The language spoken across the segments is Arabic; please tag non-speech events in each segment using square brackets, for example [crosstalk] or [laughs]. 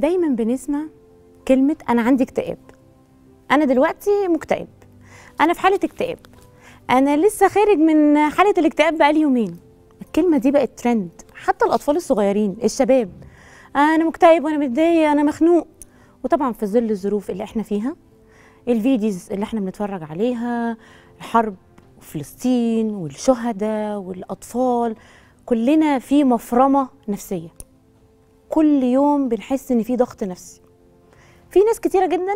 دايما بنسمع كلمة أنا عندي اكتئاب أنا دلوقتي مكتئب أنا في حالة اكتئاب أنا لسه خارج من حالة الاكتئاب بقالي يومين الكلمة دي بقت ترند حتى الأطفال الصغيرين الشباب أنا مكتئب وأنا متضايق أنا مخنوق وطبعا في ظل الظروف اللي احنا فيها الفيديوز اللي احنا بنتفرج عليها الحرب وفلسطين والشهداء والأطفال كلنا في مفرمة نفسية كل يوم بنحس ان في ضغط نفسي في ناس كتيره جدا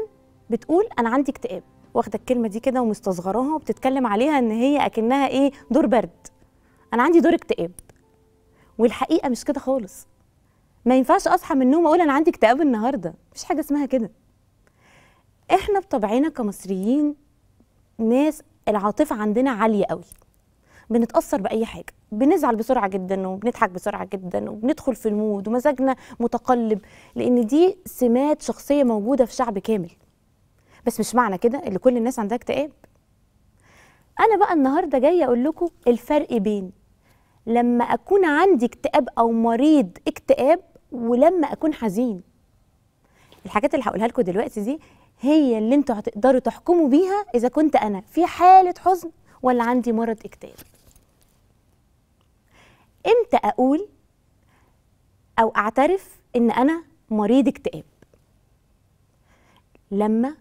بتقول انا عندي اكتئاب واخده الكلمه دي كده ومستصغراها وبتتكلم عليها ان هي اكنها ايه دور برد انا عندي دور اكتئاب والحقيقه مش كده خالص ما ينفعش اصحى من النوم اقول انا عندي اكتئاب النهارده مفيش حاجه اسمها كده احنا بطبعنا كمصريين ناس العاطفه عندنا عاليه قوي بنتاثر باي حاجه بنزعل بسرعه جدا وبنضحك بسرعه جدا وبندخل في المود ومزاجنا متقلب لان دي سمات شخصيه موجوده في شعب كامل بس مش معنى كده ان كل الناس عندها اكتئاب انا بقى النهارده جايه اقول لكم الفرق بين لما اكون عندي اكتئاب او مريض اكتئاب ولما اكون حزين الحاجات اللي هقولها لكم دلوقتي دي هي اللي انتوا هتقدروا تحكموا بيها اذا كنت انا في حاله حزن ولا عندي مرض اكتئاب امتى اقول او اعترف ان انا مريض اكتئاب لما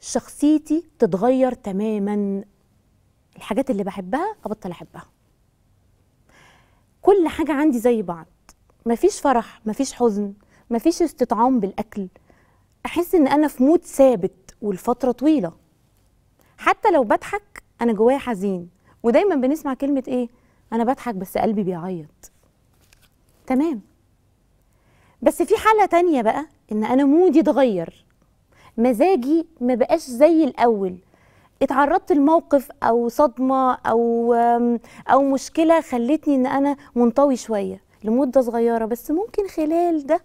شخصيتي تتغير تماما الحاجات اللي بحبها ابطل احبها كل حاجه عندي زي بعض مفيش فرح مفيش حزن مفيش استطعام بالاكل احس ان انا في مود ثابت والفتره طويله حتى لو بضحك انا جوايا حزين ودايما بنسمع كلمه ايه انا بضحك بس قلبي بيعيط تمام بس في حاله تانية بقى ان انا مودي اتغير مزاجي ما بقاش زي الاول اتعرضت لموقف او صدمه او او مشكله خلتني ان انا منطوي شويه لمده صغيره بس ممكن خلال ده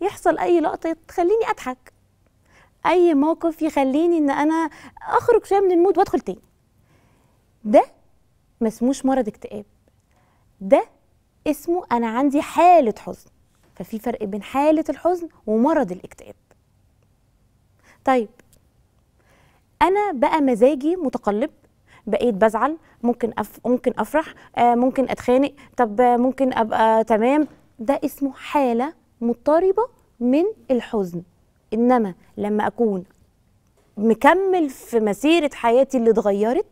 يحصل اي لقطه تخليني اضحك اي موقف يخليني ان انا اخرج شويه من المود وادخل تاني ده ما اسموش مرض اكتئاب ده اسمه انا عندي حاله حزن ففي فرق بين حاله الحزن ومرض الاكتئاب طيب انا بقى مزاجي متقلب بقيت بزعل ممكن أف... ممكن افرح آه ممكن اتخانق طب ممكن ابقى تمام ده اسمه حاله مضطربه من الحزن انما لما اكون مكمل في مسيره حياتي اللي اتغيرت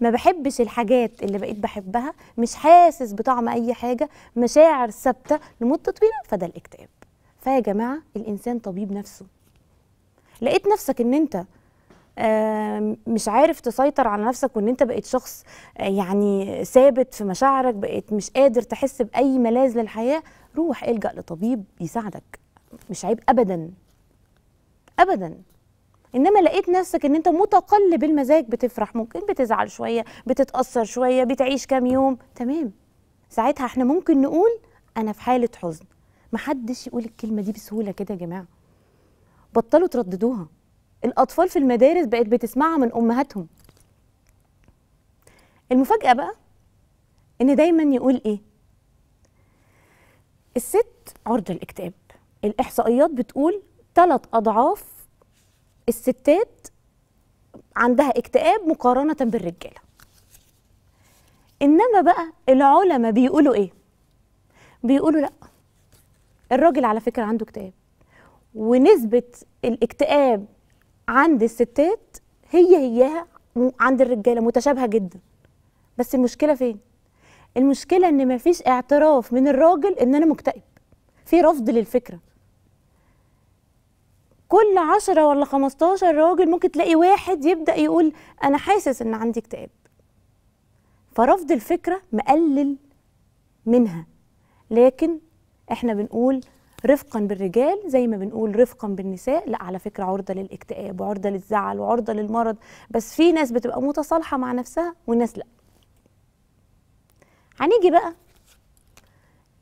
ما بحبش الحاجات اللي بقيت بحبها مش حاسس بطعم اي حاجه مشاعر ثابته لمده طويله فده الاكتئاب فيا جماعه الانسان طبيب نفسه لقيت نفسك ان انت مش عارف تسيطر على نفسك وان انت بقيت شخص آه، يعني ثابت في مشاعرك بقيت مش قادر تحس باي ملاذ للحياه روح الجا لطبيب يساعدك مش عيب ابدا ابدا انما لقيت نفسك ان انت متقلب المزاج بتفرح ممكن بتزعل شويه بتتاثر شويه بتعيش كام يوم تمام ساعتها احنا ممكن نقول انا في حاله حزن محدش يقول الكلمه دي بسهوله كده يا جماعه بطلوا ترددوها الاطفال في المدارس بقت بتسمعها من امهاتهم المفاجاه بقى ان دايما يقول ايه الست عرضه الاكتئاب الاحصائيات بتقول ثلاث اضعاف الستات عندها اكتئاب مقارنه بالرجاله انما بقى العلماء بيقولوا ايه بيقولوا لا الراجل على فكره عنده اكتئاب ونسبه الاكتئاب عند الستات هي هياها عند الرجاله متشابهه جدا بس المشكله فين المشكله ان مفيش اعتراف من الراجل ان انا مكتئب في رفض للفكره كل 10 ولا 15 راجل ممكن تلاقي واحد يبدا يقول انا حاسس ان عندي اكتئاب فرفض الفكره مقلل منها لكن احنا بنقول رفقا بالرجال زي ما بنقول رفقا بالنساء لا على فكره عرضه للاكتئاب وعرضه للزعل وعرضه للمرض بس في ناس بتبقى متصالحه مع نفسها وناس لا هنيجي بقى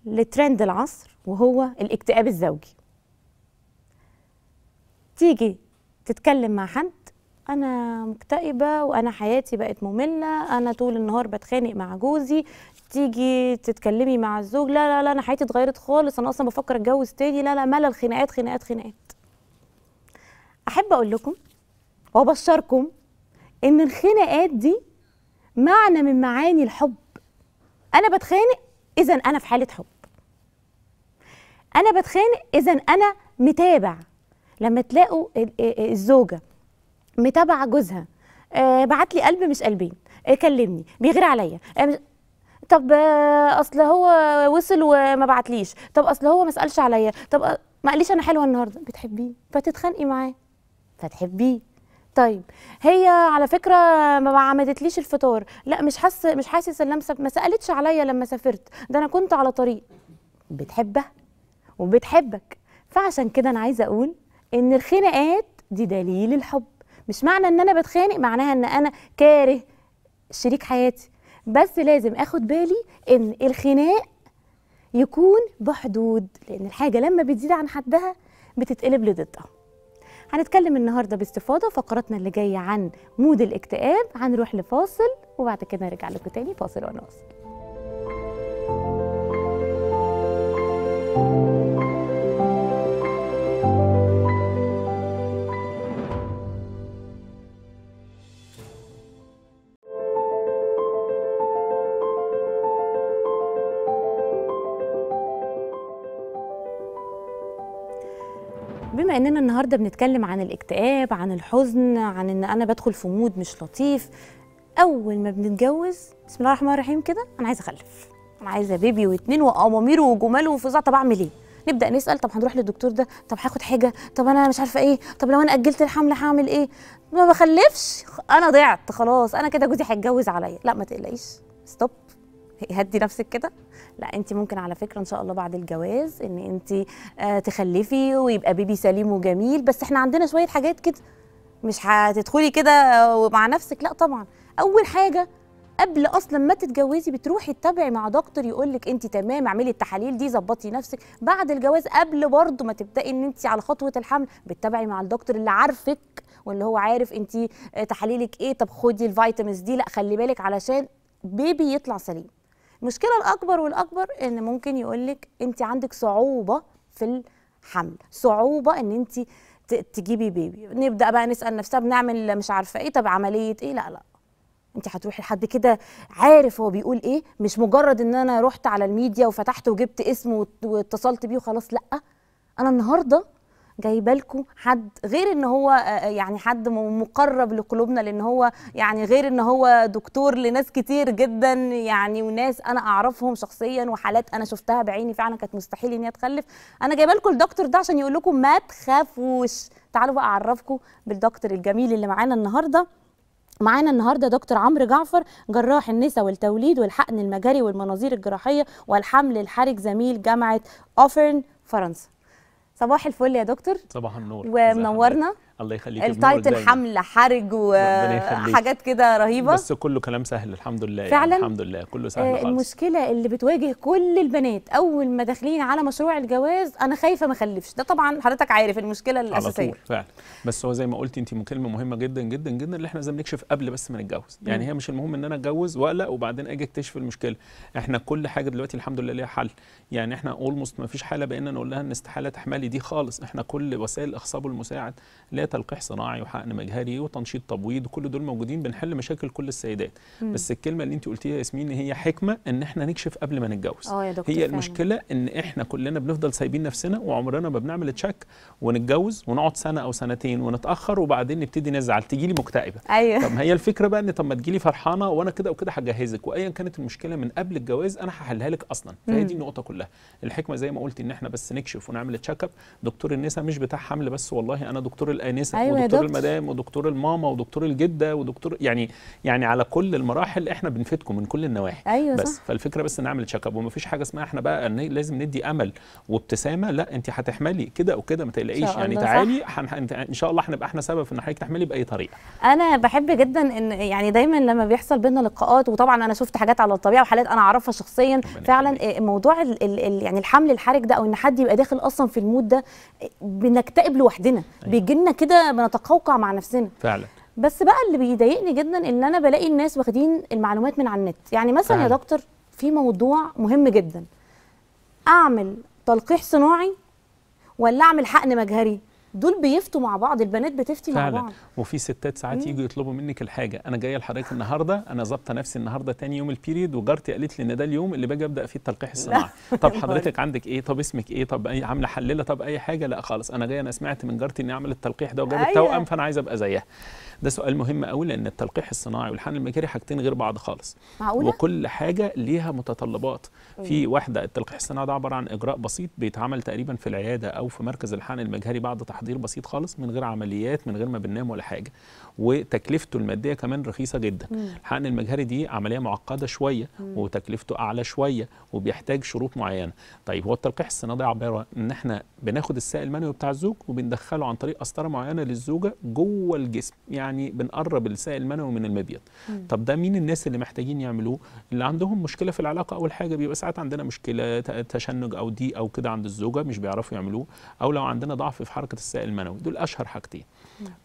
لترند العصر وهو الاكتئاب الزوجي تيجي تتكلم مع حد انا مكتئبه وانا حياتي بقت ممله انا طول النهار بتخانق مع جوزي تيجي تتكلمي مع الزوج لا لا لا انا حياتي اتغيرت خالص انا اصلا بفكر اتجوز تاني لا لا ملل خناقات خناقات خناقات احب اقول لكم وابشركم ان الخناقات دي معنى من معاني الحب انا بتخانق اذا انا في حاله حب انا بتخانق اذا انا متابع لما تلاقوا الزوجه متابعه جوزها آه، بعت لي قلب مش قلبين آه، كلمني بيغير عليا آه، طب اصل هو وصل وما بعتليش طب اصل هو ما سالش عليا طب ما قاليش انا حلوه النهارده بتحبيه فتتخانقي معاه فتحبيه طيب هي على فكره ما عمدتليش الفطار لا مش حاسس مش حاسس اللمسه ما سالتش عليا لما سافرت ده انا كنت على طريق بتحبها وبتحبك فعشان كده انا عايزه اقول ان الخناقات دي دليل الحب مش معنى ان انا بتخانق معناها ان انا كاره شريك حياتي بس لازم اخد بالي ان الخناق يكون بحدود لان الحاجه لما بتزيد عن حدها بتتقلب لضدها هنتكلم النهارده باستفاضه فقرتنا اللي جايه عن مود الاكتئاب هنروح لفاصل وبعد كده نرجع لكم تاني فاصل ونواصل اننا النهارده بنتكلم عن الاكتئاب عن الحزن عن ان انا بدخل في مود مش لطيف اول ما بنتجوز بسم الله الرحمن الرحيم كده انا عايزه اخلف انا عايزه بيبي واتنين وامامير وجمال وفظاع طب اعمل ايه نبدا نسال طب هنروح للدكتور ده طب هاخد حاجه طب انا مش عارفه ايه طب لو انا اجلت الحمل هعمل ايه ما بخلفش انا ضعت خلاص انا كده جوزي هيتجوز عليا لا ما تقلقيش ستوب هدي نفسك كده لا انت ممكن على فكره ان شاء الله بعد الجواز ان انت آه، تخلفي ويبقى بيبي سليم وجميل بس احنا عندنا شويه حاجات كده مش هتدخلي كده مع نفسك لا طبعا اول حاجه قبل اصلا ما تتجوزي بتروحي تتابعي مع دكتور يقول لك انت تمام اعملي التحاليل دي ظبطي نفسك بعد الجواز قبل برضه ما تبداي ان انت على خطوه الحمل بتتابعي مع الدكتور اللي عارفك واللي هو عارف انت آه، تحاليلك ايه طب خدي الفيتامينز دي لا خلي بالك علشان بيبي يطلع سليم المشكله الاكبر والاكبر ان ممكن يقول لك انت عندك صعوبه في الحمل صعوبه ان انت تجيبي بيبي نبدا بقى نسال نفسها بنعمل مش عارفه ايه طب عمليه ايه لا لا انت هتروحي لحد كده عارف هو بيقول ايه مش مجرد ان انا رحت على الميديا وفتحت وجبت اسمه واتصلت بيه وخلاص لا انا النهارده جايبه لكم حد غير ان هو آه، آه، يعني حد مقرب لقلوبنا لان هو يعني غير ان هو دكتور لناس كتير جدا يعني وناس انا اعرفهم شخصيا وحالات انا شفتها بعيني فعلا كانت مستحيل ان هي تخلف انا جايبه لكم الدكتور ده عشان يقول لكم ما تخافوش تعالوا بقى اعرفكم بالدكتور الجميل اللي معانا النهارده معانا النهارده دكتور عمرو جعفر جراح النساء والتوليد والحقن المجاري والمناظير الجراحيه والحمل الحرج زميل جامعه اوفرن فرنسا صباح الفل يا دكتور صباح النور ومنورنا الله يخليك التايتل حمله حرج وحاجات كده رهيبه بس كله كلام سهل الحمد لله يعني، فعلا يعني الحمد لله كله سهل آه خالص المشكله اللي بتواجه كل البنات اول ما داخلين على مشروع الجواز انا خايفه ما اخلفش ده طبعا حضرتك عارف المشكله الاساسيه على طول فعلا بس هو زي ما قلت انت كلمه مهمه جدا جدا جدا اللي احنا لازم نكشف قبل بس ما نتجوز يعني هي مش المهم ان انا اتجوز واقلق وبعدين اجي اكتشف المشكله احنا كل حاجه دلوقتي الحمد لله ليها حل يعني احنا اولموست ما فيش حاله بقينا نقول لها ان استحاله تحملي دي خالص احنا كل وسائل الاخصاب والمساعد لا النساء تلقيح صناعي وحقن مجهري وتنشيط تبويض كل دول موجودين بنحل مشاكل كل السيدات مم. بس الكلمه اللي انت قلتيها يا ياسمين هي حكمه ان احنا نكشف قبل ما نتجوز اه يا دكتور هي فعلا. المشكله ان احنا كلنا بنفضل سايبين نفسنا وعمرنا ما بنعمل تشيك ونتجوز ونقعد سنه او سنتين ونتاخر وبعدين نبتدي نزعل تجي لي مكتئبه أيوة. طب هي الفكره بقى ان طب ما تجيلي فرحانه وانا كده وكده هجهزك وايا كانت المشكله من قبل الجواز انا هحلها لك اصلا فهي دي النقطه كلها الحكمه زي ما قلت ان احنا بس نكشف ونعمل تشيك اب دكتور النساء مش بتاع حمل بس والله انا دكتور الانسه أيوة ودكتور المدام ودكتور الماما ودكتور الجده ودكتور يعني يعني على كل المراحل احنا بنفيدكم من كل النواحي أيوة بس صح. فالفكره بس نعمل تشيك اب ومفيش حاجه اسمها احنا بقى ان لازم ندي امل وابتسامه لا انت هتحملي كده وكده ما تقلقيش يعني تعالي حن... ان شاء الله هنبقى احنا سبب ان حضرتك تحملي باي طريقه انا بحب جدا ان يعني دايما لما بيحصل بينا لقاءات وطبعا انا شفت حاجات على الطبيعه وحالات انا اعرفها شخصيا فعلا إيه، موضوع يعني الحمل الحرج ده او ان حد يبقى داخل اصلا في المود ده إيه، بنكتئب لوحدنا أيوة. بيجي لنا كده بنتقوقع مع نفسنا فعلا بس بقى اللي بيضايقني جدا ان انا بلاقي الناس واخدين المعلومات من على النت يعني مثلا فعلا. يا دكتور في موضوع مهم جدا اعمل تلقيح صناعي ولا اعمل حقن مجهري دول بيفتوا مع بعض البنات بتفتي فعلا. مع بعض وفي ستات ساعات يجوا يطلبوا منك الحاجه انا جايه لحضرتك النهارده انا ظابطه نفسي النهارده تاني يوم البيريد وجارتي قالت لي ان ده اليوم اللي باجي ابدا فيه التلقيح الصناعي طب [laughs] حضرتك طيب. عندك ايه طب اسمك ايه طب عامله حلله طب اي حاجه لا خالص انا جايه انا سمعت من جارتي ان عملت التلقيح ده وجابت أيوة. توأم فانا عايزه ابقى زيها ده سؤال مهم قوي لان التلقيح الصناعي والحقن المجاري حاجتين غير بعض خالص معقولة؟ وكل حاجه ليها متطلبات مم. في واحده التلقيح الصناعي ده عباره عن اجراء بسيط بيتعمل تقريبا في العياده او في مركز الحقن المجهري بعد تحضير بسيط خالص من غير عمليات من غير ما بننام ولا حاجه وتكلفته الماديه كمان رخيصه جدا الحقن المجهري دي عمليه معقده شويه وتكلفته اعلى شويه وبيحتاج شروط معينه طيب هو التلقيح الصناعي عباره ان احنا بناخد السائل المنوي بتاع الزوج وبندخله عن طريق قسطره معينه للزوجه جوه الجسم يعني بنقرب السائل المنوي من المبيض طب ده مين الناس اللي محتاجين يعملوه اللي عندهم مشكله في العلاقه اول حاجه بيبقى ساعات عندنا مشكله تشنج او ضيق او كده عند الزوجه مش بيعرفوا يعملوه او لو عندنا ضعف في حركه السائل المنوي دول اشهر حاجتين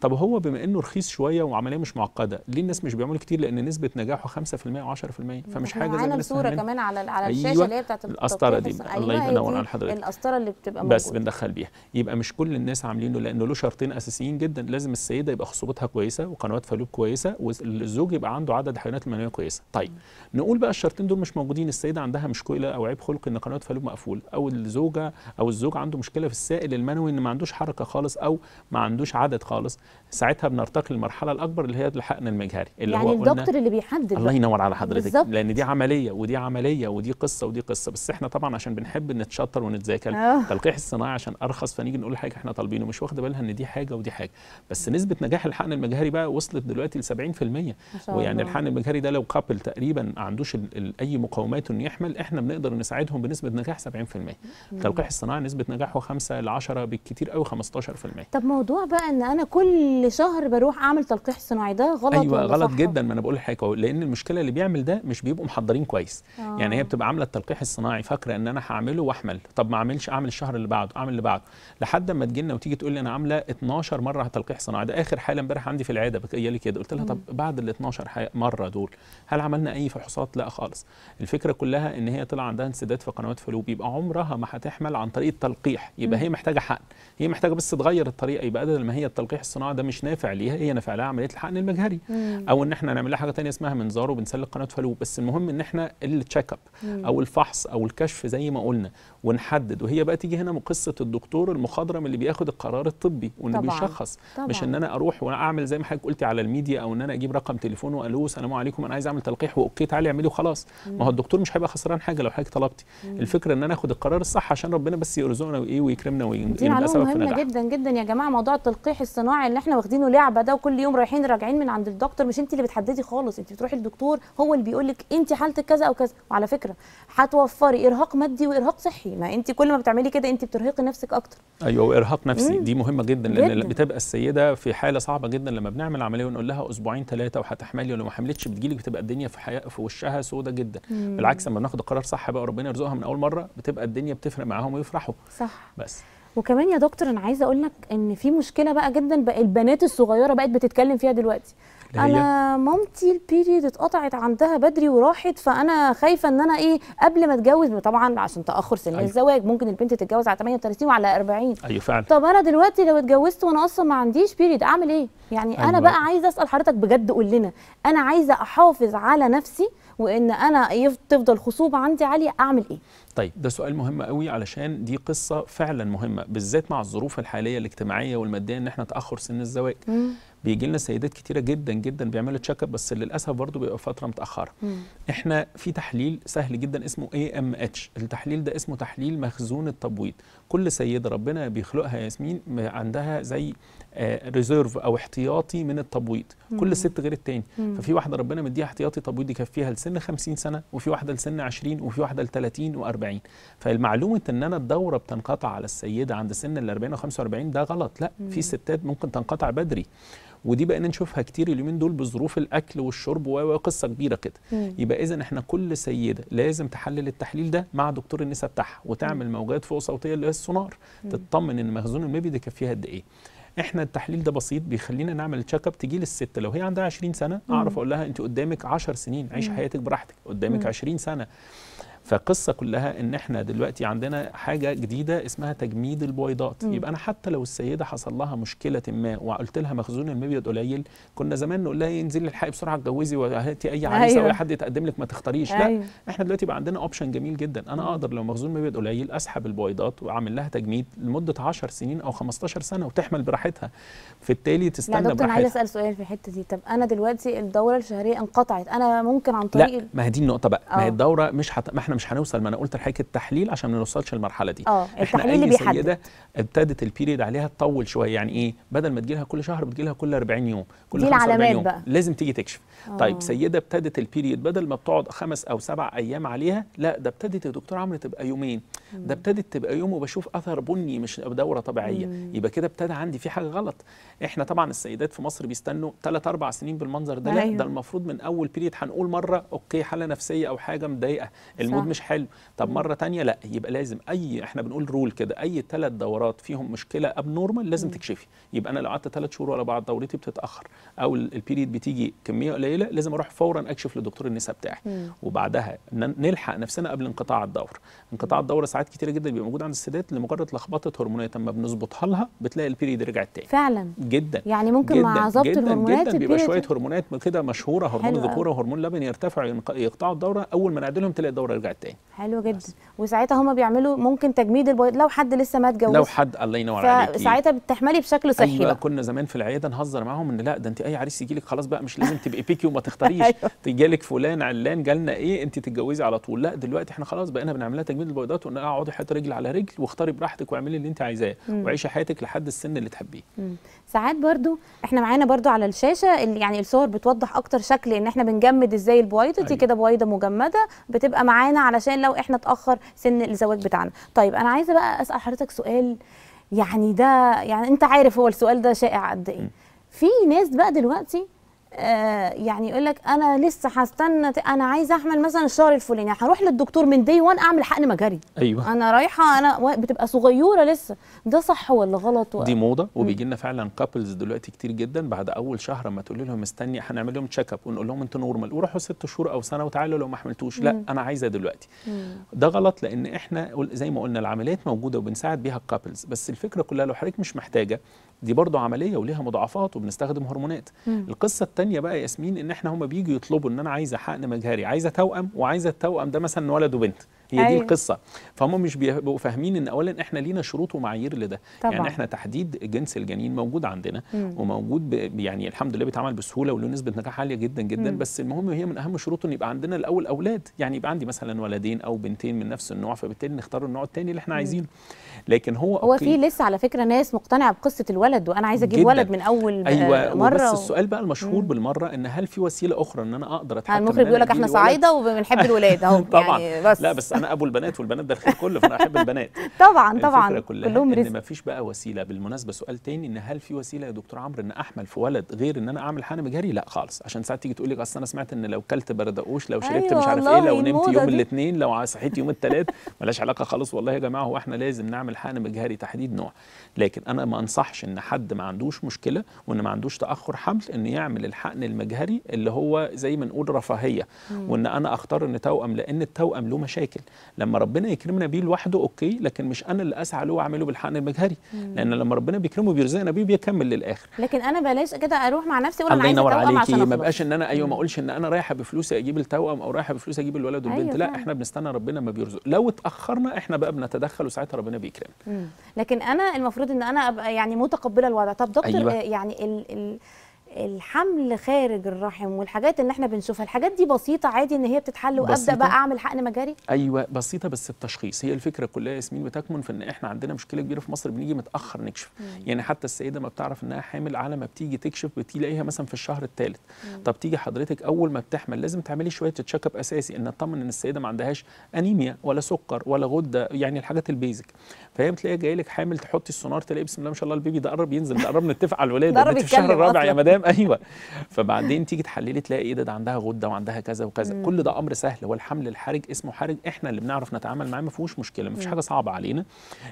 طب هو بما انه رخيص شويه وعمليه مش معقده ليه الناس مش بيعملوا كتير لان نسبه نجاحه 5% و10% فمش حاجه زي الناس صوره كمان على على أيوة، الشاشه أيوة اللي هي بتاعت القسطره دي الله أيوة، ينور على حضرتك القسطره اللي بتبقى موجودة. بس بندخل بيها يبقى مش كل الناس عاملينه لانه له شرطين اساسيين جدا لازم السيده يبقى خصوبتها كويسه وقنوات فالوب كويسه والزوج يبقى عنده عدد حيوانات المنويه كويسه طيب نقول بقى الشرطين دول مش موجودين السيده عندها مشكله او عيب خلق ان قنوات فالوب مقفول او الزوجه او الزوج عنده مشكله في السائل المنوي ان ما عندوش حركه خالص او ما عندوش عدد خالص خالص ساعتها بنرتقي للمرحله الاكبر اللي هي الحقن المجهري اللي يعني هو الدكتور اللي بيحدد الله ينور على حضرتك بالزبط. لان دي عمليه ودي عمليه ودي قصه ودي قصه بس احنا طبعا عشان بنحب نتشطر ونتذاكر التلقيح آه. الصناعي عشان ارخص فنيجي نقول حاجه احنا طالبينه مش واخده بالها ان دي حاجه ودي حاجه بس نسبه نجاح الحقن المجهري بقى وصلت دلوقتي ل 70% ويعني الحقن المجهري ده لو كابل تقريبا ما عندوش اي مقاومات انه يحمل احنا بنقدر نساعدهم بنسبه نجاح 70% التلقيح الصناعي نسبه نجاحه 5 ل 10 بالكثير قوي 15% طب موضوع بقى ان انا كل شهر بروح اعمل تلقيح صناعي ده غلط ايوه غلط جدا ما انا بقول لحضرتك لان المشكله اللي بيعمل ده مش بيبقوا محضرين كويس آه. يعني هي بتبقى عامله التلقيح الصناعي فاكره ان انا هعمله واحمل طب ما اعملش اعمل الشهر اللي بعده اعمل اللي بعده لحد ما تجي لنا وتيجي تقول لي انا عامله 12 مره تلقيح صناعي ده اخر حاله امبارح عندي في العياده بقي لي كده قلت لها طب بعد ال 12 مره دول هل عملنا اي فحوصات لا خالص الفكره كلها ان هي طلع عندها انسداد في قنوات فلو بيبقى عمرها ما هتحمل عن طريق التلقيح يبقى هي محتاجه حقن هي محتاجه بس تغير الطريقه يبقى بدل ما هي التلقيح التصليح الصناعي ده مش نافع ليها هي نافع لها عمليه الحقن المجهري مم. او ان احنا نعمل لها حاجه ثانيه اسمها منظار وبنسلق قناه فالوب بس المهم ان احنا التشيك اب او الفحص او الكشف زي ما قلنا ونحدد وهي بقى تيجي هنا مقصة الدكتور المخضرم اللي بياخد القرار الطبي وانه طبعًا. بيشخص طبعًا. مش ان انا اروح واعمل زي ما حضرتك قلتي على الميديا او ان انا اجيب رقم تليفون والو السلام عليكم انا عايز اعمل تلقيح واوكي تعالي اعملي وخلاص ما هو الدكتور مش هيبقى خسران حاجه لو حضرتك طلبتي الفكره ان انا اخد القرار الصح عشان ربنا بس يرزقنا وايه ويكرمنا ويبقى سبب في مهمه جدا جدا يا جماعه موضوع التلقيح الصناعي اللي احنا واخدينه لعبه ده وكل يوم رايحين راجعين من عند الدكتور مش انت اللي بتحددي خالص انت بتروحي للدكتور هو اللي بيقول لك انت حالتك كذا او كذا وعلى فكره هتوفري ارهاق مادي وارهاق صحي نفسي ما انت كل ما بتعملي كده انت بترهقي نفسك اكتر ايوه وارهاق نفسي مم. دي مهمه جدا لان جداً. بتبقى السيده في حاله صعبه جدا لما بنعمل عمليه ونقول لها اسبوعين ثلاثه وهتحملي ولو ما حملتش بتجيلك بتبقى الدنيا في حياة في وشها سودة جدا مم. بالعكس لما بناخد القرار صح بقى ربنا يرزقها من اول مره بتبقى الدنيا بتفرق معاهم ويفرحوا صح بس وكمان يا دكتور انا عايزه اقول لك ان في مشكله بقى جدا بقى البنات الصغيره بقت بتتكلم فيها دلوقتي انا مامتي البيريد اتقطعت عندها بدري وراحت فانا خايفه ان انا ايه قبل ما اتجوز طبعا عشان تاخر سن أيوه. الزواج ممكن البنت تتجوز على 38 وعلى 40 ايوه فعلا طب انا دلوقتي لو اتجوزت وانا اصلا ما عنديش بيريد اعمل ايه يعني أيوة. انا بقى عايزه اسال حضرتك بجد قول لنا انا عايزه احافظ على نفسي وان انا تفضل خصوبه عندي عاليه اعمل ايه طيب ده سؤال مهم قوي علشان دي قصه فعلا مهمه بالذات مع الظروف الحاليه الاجتماعيه والماديه ان احنا تاخر سن الزواج مم. بيجي لنا سيدات كتيره جدا جدا بيعملوا تشيك اب بس للاسف برضه بيبقى فتره متاخره احنا في تحليل سهل جدا اسمه اي ام اتش التحليل ده اسمه تحليل مخزون التبويض كل سيده ربنا بيخلقها ياسمين عندها زي ريزيرف آه، او احتياطي من التبويض كل ست غير التاني مم. ففي واحده ربنا مديها احتياطي تبويض يكفيها لسن 50 سنه وفي واحده لسن 20 وفي واحده ل 30 و40 فالمعلومه ان انا الدوره بتنقطع على السيده عند سن ال 40 و 45 ده غلط لا مم. في ستات ممكن تنقطع بدري ودي بقينا نشوفها كتير اليومين دول بظروف الاكل والشرب وقصه كبيره كده مم. يبقى اذا احنا كل سيده لازم تحلل التحليل ده مع دكتور النساء بتاعها وتعمل مم. موجات فوق صوتيه اللي هي السونار تطمن ان مخزون المبي ده كفيها قد ايه احنا التحليل ده بسيط بيخلينا نعمل تشيك اب تجي للست لو هي عندها 20 سنه اعرف اقول لها انت قدامك 10 سنين عيش حياتك براحتك قدامك مم. 20 سنه فالقصه كلها ان احنا دلوقتي عندنا حاجه جديده اسمها تجميد البويضات م. يبقى انا حتى لو السيده حصل لها مشكله ما وقلت لها مخزون المبيض قليل كنا زمان نقول لها انزلي الحقي بسرعه اتجوزي وهاتي اي عريس أيوة. او حد يتقدم لك ما تختاريش أيوة. لا احنا دلوقتي بقى عندنا اوبشن جميل جدا انا اقدر لو مخزون المبيض قليل اسحب البويضات واعمل لها تجميد لمده 10 سنين او 15 سنه وتحمل براحتها فبالتالي تستنى براحتها لا دكتور عايز اسال سؤال في الحته دي طب انا دلوقتي الدوره الشهريه انقطعت انا ممكن عن طريق لا ما هي دي النقطه بقى أوه. ما هي آه. الدوره مش حت... ما احنا مش هنوصل ما انا قلت لحضرتك التحليل عشان ما نوصلش للمرحله دي اه التحليل اللي بيحدد سيده ابتدت البيريد عليها تطول شويه يعني ايه بدل ما تجيلها كل شهر بتجيلها كل 40 يوم كل 45 يوم بقى. لازم تيجي تكشف أوه. طيب آه. سيده ابتدت البيريد بدل ما بتقعد خمس او سبع ايام عليها لا ده ابتدت يا دكتور عمرو تبقى يومين ده ابتدت تبقى يوم وبشوف اثر بني مش دوره طبيعيه مم. يبقى كده ابتدى عندي في حاجه غلط احنا طبعا السيدات في مصر بيستنوا 3 4 سنين بالمنظر ده لا ده أيوه. المفروض من اول بيريد هنقول مره اوكي حاله نفسيه او حاجه مضايقه المجهود آه. مش حلو طب مره تانية لا يبقى لازم اي احنا بنقول رول كده اي ثلاث دورات فيهم مشكله اب نورمال لازم مم. تكشفي يبقى انا لو قعدت ثلاث شهور ورا بعض دورتي بتتاخر او البيريد بتيجي كميه قليله لازم اروح فورا اكشف لدكتور النساء بتاعي مم. وبعدها نلحق نفسنا قبل انقطاع الدوره انقطاع الدوره ساعات كتيره جدا بيبقى موجود عند السيدات لمجرد لخبطه هرمونيه اما بنظبطها لها بتلاقي البيريد رجعت تاني فعلا جدا يعني ممكن جداً مع ظبط الهرمونات جدا بيبقى شويه هرمونات كده مشهوره هرمون الذكوره وهرمون اللبن يرتفع يقطعوا الدوره اول ما نعدلهم تلاقي الدوره رجع الربع حلو جدا بس. وساعتها هما بيعملوا ممكن تجميد البيض لو حد لسه ما اتجوز لو حد الله ينور عليك فساعتها بتحملي بشكل صحي أيوة بقى. كنا زمان في العياده نهزر معاهم ان لا ده انت اي عريس يجي لك خلاص بقى مش لازم تبقي بيكي وما تختاريش [laughs] أيوة. تيجي لك فلان علان جالنا ايه انت تتجوزي على طول لا دلوقتي احنا خلاص بقينا بنعملها تجميد البيضات وان اقعدي حط رجل على رجل واختاري براحتك واعملي اللي انت عايزاه وعيشي حياتك لحد السن اللي تحبيه ساعات برضو احنا معانا برضو على الشاشه اللي يعني الصور بتوضح اكتر شكل ان احنا بنجمد ازاي البويضه دي أيوة. كده بويضه مجمده بتبقى معانا علشان لو احنا اتاخر سن الزواج بتاعنا طيب انا عايزه بقى اسال حضرتك سؤال يعني ده يعني انت عارف هو السؤال ده شائع قد ايه في ناس بقى دلوقتي آه، يعني يقول لك انا لسه هستنى انا عايزه احمل مثلا الشهر الفلاني هروح للدكتور من دي وان اعمل حقن مجاري ايوه انا رايحه انا بتبقى صغيره لسه ده صح ولا غلط دي موضه وبيجي لنا فعلا كابلز دلوقتي كتير جدا بعد اول شهر اما تقول لهم استني هنعمل لهم تشيك اب ونقول لهم انتوا نورمال وروحوا ست شهور او سنه وتعالوا لو ما حملتوش لا انا عايزه دلوقتي ده غلط لان احنا زي ما قلنا العمليات موجوده وبنساعد بيها الكابلز بس الفكره كلها لو حضرتك مش محتاجه دي برضو عمليه وليها مضاعفات وبنستخدم هرمونات مم. القصه الثانيه بقى ياسمين ان احنا هما بييجوا يطلبوا ان انا عايزه حقن مجهري عايزه توأم وعايزه التوأم ده مثلا ولد وبنت هي أيوة. دي القصه فهم مش بيبقوا فاهمين ان اولا احنا لينا شروط ومعايير لده يعني طبعا. يعني احنا تحديد جنس الجنين موجود عندنا مم. وموجود يعني الحمد لله بيتعمل بسهوله وله نسبه نجاح عاليه جدا جدا مم. بس المهم هي من اهم شروطه ان يبقى عندنا الاول اولاد يعني يبقى عندي مثلا ولدين او بنتين من نفس النوع فبالتالي نختار النوع الثاني اللي احنا عايزينه لكن هو هو في لسه على فكره ناس مقتنعه بقصه الولد وانا عايزه اجيب جداً. ولد من اول أيوة مره بس و... السؤال بقى المشهور مم. بالمره ان هل في وسيله اخرى ان انا اقدر اتحكم المخرج بيقول لك احنا صعيده وبنحب الولاد [laughs] اهو طبعا يعني بس لا بس انا ابو البنات والبنات ده الخير كله فانا احب البنات [laughs] طبعا طبعا كلها كلهم ان ما فيش بقى وسيله بالمناسبه سؤال تاني ان هل في وسيله يا دكتور عمرو ان احمل في ولد غير ان انا اعمل حقن مجهري لا خالص عشان ساعات تيجي تقول لي اصل انا سمعت ان لو كلت بردقوش لو شربت أيوة مش عارف ايه لو نمت يوم الاثنين لو صحيت يوم الثلاث ملاش علاقه خالص والله يا جماعه هو احنا لازم نعمل حقن مجهري تحديد نوع لكن انا ما انصحش ان حد ما عندوش مشكله وان ما عندوش تاخر حمل ان يعمل الحقن المجهري اللي هو زي ما نقول رفاهيه وان انا اختار ان توأم لان التوأم له مشاكل لما ربنا يكرمنا بيه لوحده اوكي لكن مش انا اللي اسعى له واعمله بالحقن المجهري لان لما ربنا بيكرمه بيرزقنا بيه بيكمل للاخر لكن انا بلاش كده اروح مع نفسي اقول انا عايز اتوقع عليكي ما بقاش ان انا ايوه ما اقولش ان انا رايحه بفلوسي اجيب التوأم او رايحه بفلوسي اجيب الولد والبنت أيوة لا فعلا. احنا بنستنى ربنا ما بيرزق لو اتاخرنا احنا بقى بنتدخل وساعتها ربنا بيكرمنا لكن انا المفروض ان انا ابقى يعني متقبله الوضع طب دكتور أيوة. آه، يعني ال ال الحمل خارج الرحم والحاجات اللي احنا بنشوفها الحاجات دي بسيطه عادي ان هي بتتحل وابدا بقى اعمل حقن مجاري ايوه بسيطه بس التشخيص هي الفكره كلها ياسمين بتكمن في ان احنا عندنا مشكله كبيره في مصر بنيجي متاخر نكشف مم. يعني حتى السيده ما بتعرف انها حامل على ما بتيجي تكشف بتلاقيها مثلا في الشهر الثالث طب تيجي حضرتك اول ما بتحمل لازم تعملي شويه تشيك اب اساسي ان اطمن ان السيده ما عندهاش انيميا ولا سكر ولا غده يعني الحاجات البيزك فهي بتلاقيها جايه لك حامل تحطي السونار تلاقي بسم الله ما شاء الله البيبي ده قرب ينزل ده قرب نتفق على الولاده [laughs] في الشهر الرابع يا مدام تمام [laughs] ايوه فبعدين تيجي تحللي تلاقي ايه ده, ده عندها غده وعندها كذا وكذا مم. كل ده امر سهل هو الحمل الحرج اسمه حرج احنا اللي بنعرف نتعامل معاه ما فيهوش مشكله ما فيش حاجه صعبه علينا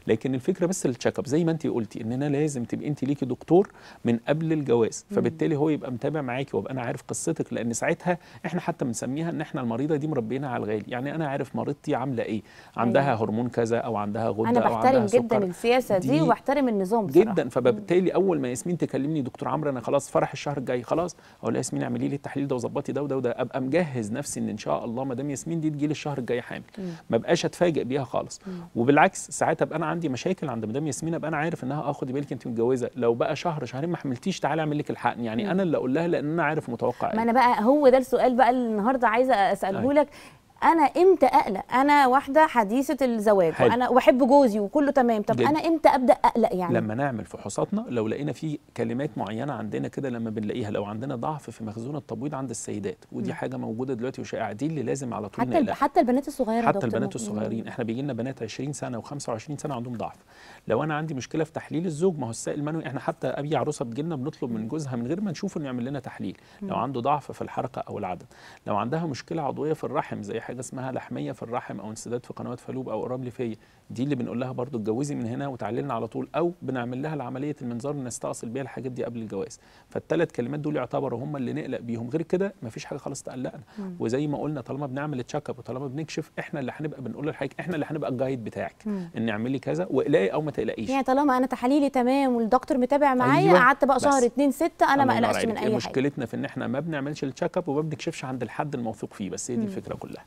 لكن الفكره بس التشيك اب زي ما انت قلتي اننا لازم تبقي انت ليكي دكتور من قبل الجواز فبالتالي هو يبقى متابع معاكي وابقى انا عارف قصتك لان ساعتها احنا حتى بنسميها ان احنا المريضه دي مربينا على الغالي يعني انا عارف مريضتي عامله ايه عندها أيوة. هرمون كذا او عندها غده انا بحترم جدا السياسه دي, دي واحترم النظام بصراحة. جدا فبالتالي اول ما ياسمين تكلمني دكتور عمرو انا خلاص فرح الشهر الجاي خلاص اقول لها ياسمين اعملي لي التحليل ده وظبطي ده وده وده ابقى مجهز نفسي ان ان شاء الله ما دام ياسمين دي تجي لي الشهر الجاي حامل ما بقاش اتفاجئ بيها خالص وبالعكس ساعات ابقى انا عندي مشاكل عند مدام ياسمين ابقى انا عارف انها اخدي بالك انت متجوزه لو بقى شهر شهرين ما حملتيش تعالي اعمل لك الحقن يعني انا اللي اقول لها لان انا عارف متوقع إيه. ما انا بقى هو ده السؤال بقى النهارده عايزه اساله أيوه. لك انا امتى اقلق انا واحده حديثه الزواج حل. وانا بحب جوزي وكله تمام طب جد. انا امتى ابدا اقلق يعني لما نعمل فحوصاتنا لو لقينا في كلمات معينه عندنا كده لما بنلاقيها لو عندنا ضعف في مخزون التبويض عند السيدات ودي م. حاجه موجوده دلوقتي وشائعه دي اللي لازم على طول حتى نقلق. حتى البنات الصغيره حتى البنات الصغيرين احنا بيجي لنا بنات 20 سنه و25 سنه عندهم ضعف لو انا عندي مشكله في تحليل الزوج ما هو السائل المنوي احنا حتى ابي عروسه بتجيلنا بنطلب من جوزها من غير ما نشوف انه يعمل لنا تحليل لو عنده ضعف في الحرقه او العدد لو عندها مشكله عضويه في الرحم زي حاجه اسمها لحميه في الرحم او انسداد في قنوات فالوب او اورام ليفيه دي اللي بنقول لها برضو اتجوزي من هنا وتعللنا على طول او بنعمل لها عمليه المنظار نستأصل بيها الحاجات دي قبل الجواز فالثلاث كلمات دول يعتبروا هم اللي نقلق بيهم غير كده مفيش حاجه خلاص تقلقنا وزي ما قلنا طالما بنعمل تشيك اب وطالما بنكشف احنا اللي هنبقى بنقول لحضرتك احنا اللي هنبقى الجايد بتاعك ان اعملي كذا واقلقي او ما تقلقيش يعني طالما انا تحاليلي تمام والدكتور متابع معايا أيوة. قعدت بقى شهر 2 6 انا ما قلقش من اي مشكلتنا حاجه مشكلتنا في ان احنا ما بنعملش التشيك اب وما بنكشفش عند الحد الموثوق فيه بس هي دي الفكره كلها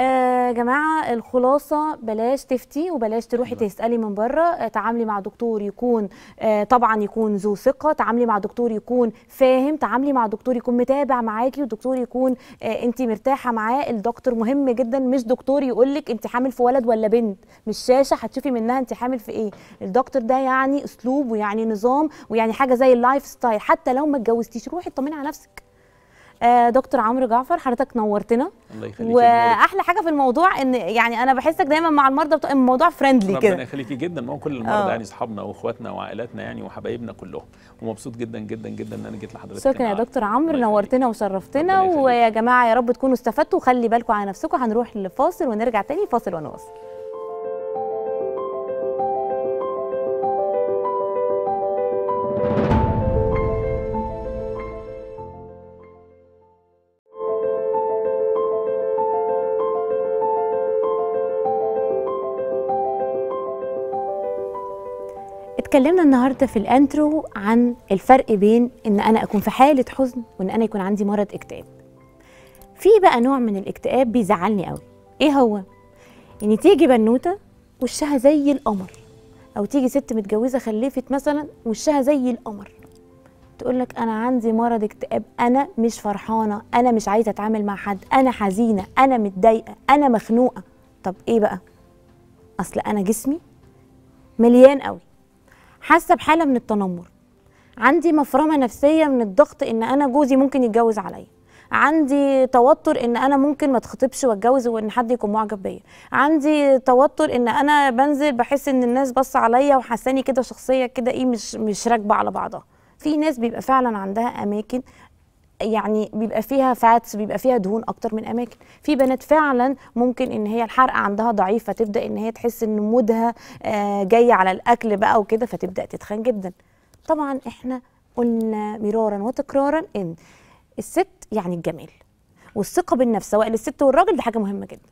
آه جماعه الخلاصه بلاش تفتي وبلاش تروحي نعم. تسالي من بره آه، تعاملي مع دكتور يكون آه طبعا يكون ذو ثقه تعاملي مع دكتور يكون فاهم تعاملي مع دكتور يكون متابع معاكي ودكتور يكون آه انت مرتاحه معاه الدكتور مهم جدا مش دكتور يقول لك انت حامل في ولد ولا بنت مش شاشه هتشوفي منها انت حامل في ايه الدكتور ده يعني اسلوب ويعني نظام ويعني حاجه زي اللايف ستايل حتى لو ما اتجوزتيش روحي اطمني على نفسك آه، دكتور عمرو جعفر حضرتك نورتنا الله يخليكي واحلى حاجه في الموضوع ان يعني انا بحسك دايما مع المرضى الموضوع فريندلي كده ربنا يخليكي جدا ما هو كل المرضى أوه. يعني اصحابنا واخواتنا وعائلاتنا يعني وحبايبنا كلهم ومبسوط جدا جدا جدا ان انا جيت لحضرتك شكرا يا دكتور عمرو نورتنا وشرفتنا ويا جماعه يا رب تكونوا استفدتوا وخلي بالكم على نفسكم هنروح لفاصل ونرجع تاني فاصل ونواصل اتكلمنا النهارده في الانترو عن الفرق بين ان انا اكون في حاله حزن وان انا يكون عندي مرض اكتئاب في بقى نوع من الاكتئاب بيزعلني قوي ايه هو ان تيجي بنوته وشها زي القمر او تيجي ست متجوزه خلفت مثلا وشها زي القمر تقول لك انا عندي مرض اكتئاب انا مش فرحانه انا مش عايزه اتعامل مع حد انا حزينه انا متضايقه انا مخنوقه طب ايه بقى اصل انا جسمي مليان قوي حاسه بحاله من التنمر عندي مفرمه نفسيه من الضغط ان انا جوزي ممكن يتجوز عليا عندي توتر ان انا ممكن ما اتخطبش واتجوز وان حد يكون معجب بيا عندي توتر ان انا بنزل بحس ان الناس بص عليا وحاساني كده شخصيه كده ايه مش مش راكبه على بعضها في ناس بيبقى فعلا عندها اماكن يعني بيبقى فيها فاتس بيبقى فيها دهون اكتر من اماكن في بنات فعلا ممكن ان هي الحرق عندها ضعيف فتبدا ان هي تحس ان مودها آه، جايه على الاكل بقى وكده فتبدا تتخن جدا طبعا احنا قلنا مرارا وتكرارا ان الست يعني الجمال والثقه بالنفس سواء للست والراجل دي حاجه مهمه جدا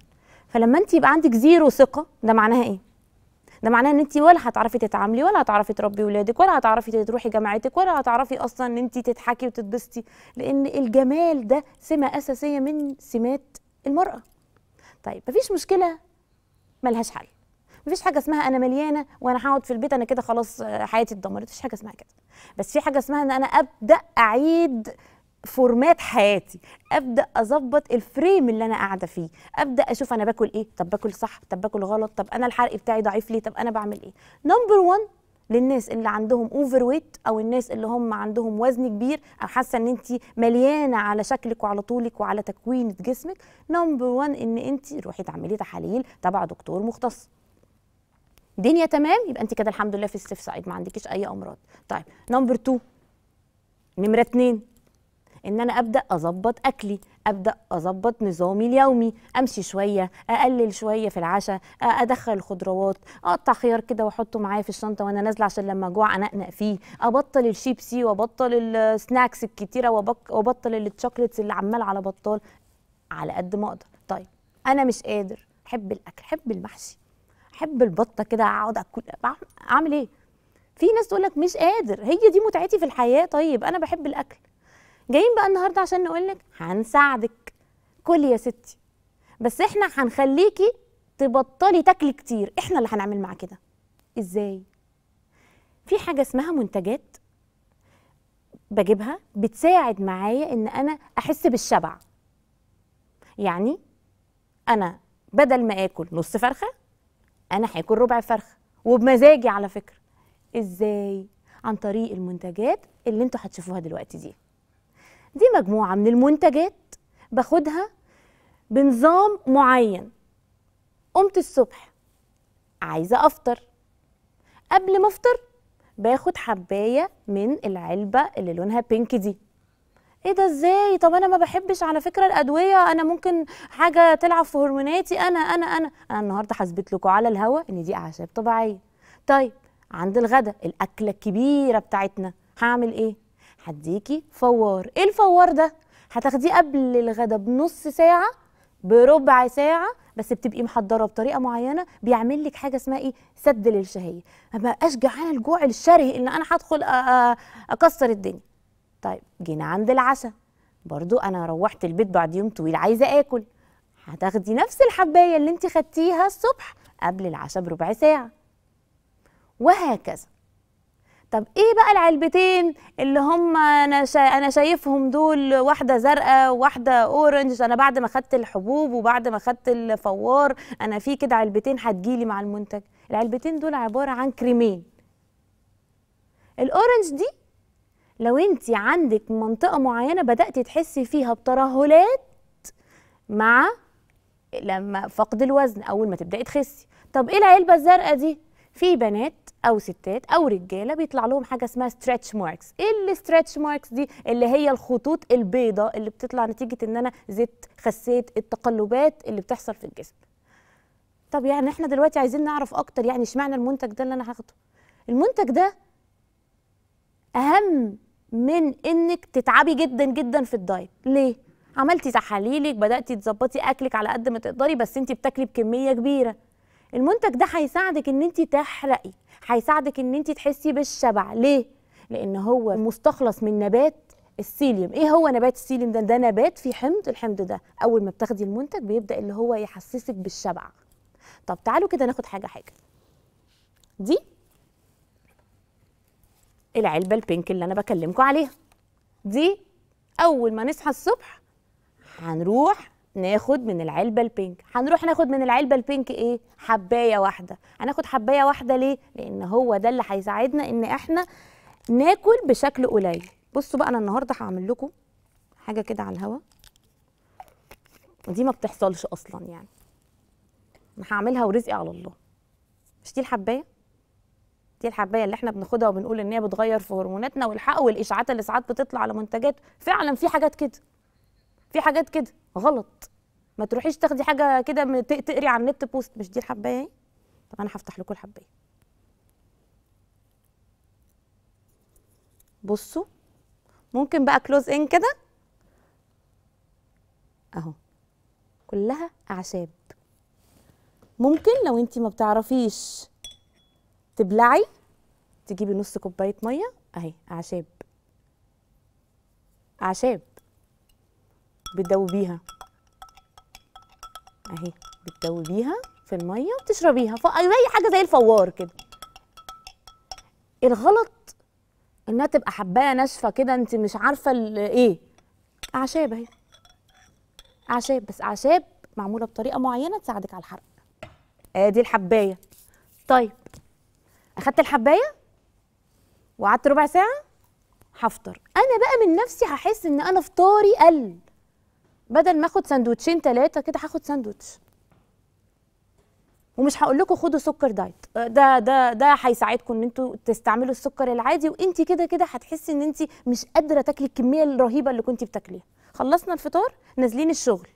فلما انت يبقى عندك زيرو ثقه ده معناها ايه ده معناه ان انت ولا هتعرفي تتعاملي ولا هتعرفي تربي ولادك ولا هتعرفي تروحي جامعتك ولا هتعرفي اصلا ان انت تضحكي وتتبسطي لان الجمال ده سمه اساسيه من سمات المراه طيب مفيش مشكله ملهاش حل مفيش حاجه اسمها انا مليانه وانا هقعد في البيت انا كده خلاص حياتي اتدمرت مفيش حاجه اسمها كده بس في حاجه اسمها ان انا ابدا اعيد فورمات حياتي ابدا اظبط الفريم اللي انا قاعده فيه ابدا اشوف انا باكل ايه طب باكل صح طب باكل غلط طب انا الحرق بتاعي ضعيف ليه طب انا بعمل ايه نمبر 1 للناس اللي عندهم اوفر ويت او الناس اللي هم عندهم وزن كبير او حاسه ان انت مليانه على شكلك وعلى طولك وعلى تكوين جسمك نمبر 1 ان انت روحي تعملي تحاليل تبع دكتور مختص الدنيا تمام يبقى انت كده الحمد لله في السيف سايد ما عندكيش اي امراض طيب نمبر 2 نمره 2 ان انا ابدا اظبط اكلي ابدا اظبط نظامي اليومي امشي شويه اقلل شويه في العشاء ادخل الخضروات اقطع خيار كده واحطه معايا في الشنطه وانا نازله عشان لما اجوع انقنق فيه ابطل الشيبسي وابطل السناكس الكتيره وابطل التشوكليتس اللي عمال على بطال على قد ما اقدر طيب انا مش قادر احب الاكل احب المحشي احب البطه كده اقعد اكل اعمل ايه في ناس تقول لك مش قادر هي دي متعتي في الحياه طيب انا بحب الاكل جايين بقى النهارده عشان نقول لك هنساعدك كلي يا ستي بس احنا هنخليكي تبطلي تاكلي كتير احنا اللي هنعمل معاكي كده ازاي في حاجه اسمها منتجات بجيبها بتساعد معايا ان انا احس بالشبع يعني انا بدل ما اكل نص فرخه انا هاكل ربع فرخه وبمزاجي على فكره ازاي عن طريق المنتجات اللي انتوا هتشوفوها دلوقتي دي دي مجموعة من المنتجات باخدها بنظام معين قمت الصبح عايزة أفطر قبل ما أفطر باخد حباية من العلبة اللي لونها بينك دي ايه ده ازاي طب انا ما بحبش على فكره الادويه انا ممكن حاجه تلعب في هرموناتي انا انا انا انا النهارده هثبت لكم على الهوا ان دي اعشاب طبيعيه طيب عند الغداء الاكله الكبيره بتاعتنا هعمل ايه هديكي فوار ايه الفوار ده هتاخديه قبل الغدا بنص ساعه بربع ساعه بس بتبقي محضره بطريقه معينه بيعمل لك حاجه اسمها ايه سد للشهيه ما بقاش جعانه الجوع الشرهي ان انا هدخل اكسر الدنيا طيب جينا عند العشاء برضو انا روحت البيت بعد يوم طويل عايزه اكل هتاخدي نفس الحبايه اللي انت خدتيها الصبح قبل العشاء بربع ساعه وهكذا طب ايه بقى العلبتين اللي هم انا انا شايفهم دول واحده زرقاء وواحده اورنج انا بعد ما خدت الحبوب وبعد ما خدت الفوار انا في كده علبتين هتجيلي مع المنتج العلبتين دول عباره عن كريمين الاورنج دي لو انت عندك منطقه معينه بداتي تحسي فيها بترهلات مع لما فقد الوزن اول ما تبداي تخسي طب ايه العلبه الزرقاء دي في بنات او ستات او رجاله بيطلع لهم حاجه اسمها ستريتش ماركس ايه الستريتش ماركس دي اللي هي الخطوط البيضاء اللي بتطلع نتيجه ان انا زدت خسيت التقلبات اللي بتحصل في الجسم طب يعني احنا دلوقتي عايزين نعرف اكتر يعني اشمعنى المنتج ده اللي انا هاخده المنتج ده اهم من انك تتعبي جدا جدا في الدايت ليه عملتي تحاليلك بداتي تظبطي اكلك على قد ما تقدري بس انت بتاكلي بكميه كبيره المنتج ده هيساعدك ان انت تحرقي هيساعدك ان انت تحسي بالشبع ليه لان هو مستخلص من نبات السيليوم ايه هو نبات السيليوم ده ده نبات فيه حمض الحمض ده اول ما بتاخدي المنتج بيبدا اللي هو يحسسك بالشبع طب تعالوا كده ناخد حاجه حاجه دي العلبه البينك اللي انا بكلمكم عليها دي اول ما نصحى الصبح هنروح ناخد من العلبه البينك هنروح ناخد من العلبه البينك ايه حبايه واحده هناخد حبايه واحده ليه لان هو ده اللي هيساعدنا ان احنا ناكل بشكل قليل بصوا بقى انا النهارده هعمل لكم حاجه كده على الهوا دي ما بتحصلش اصلا يعني انا هعملها ورزقي على الله مش دي الحبايه دي الحبايه اللي احنا بناخدها وبنقول ان هي بتغير في هرموناتنا والحق والاشاعات اللي ساعات بتطلع على منتجات فعلا في حاجات كده في حاجات كده غلط ما تروحيش تاخدي حاجه كده تقري على النت بوست مش دي الحبايه اهي يعني؟ طب انا هفتح لكم الحبايه بصوا ممكن بقى كلوز ان كده اهو كلها اعشاب ممكن لو انت ما بتعرفيش تبلعي تجيبي نص كوبايه ميه اهي اعشاب اعشاب بتدوبيها اهي بتدوبيها في الميه وتشربيها زي أيوة، حاجه زي الفوار كده الغلط انها تبقى حبايه ناشفه كده انت مش عارفه ايه اعشاب اهي اعشاب بس اعشاب معموله بطريقه معينه تساعدك على الحرق ادي آه، الحبايه طيب اخدت الحبايه وقعدت ربع ساعه هفطر انا بقى من نفسي هحس ان انا فطاري قل بدل ما اخد سندوتشين ثلاثه كده هاخد سندوتش ومش هقول لكم خدوا سكر دايت ده ده ده هيساعدكم ان انتوا تستعملوا السكر العادي وانت كده كده هتحسي ان انت مش قادره تاكلي الكميه الرهيبه اللي كنت بتاكليها خلصنا الفطار نازلين الشغل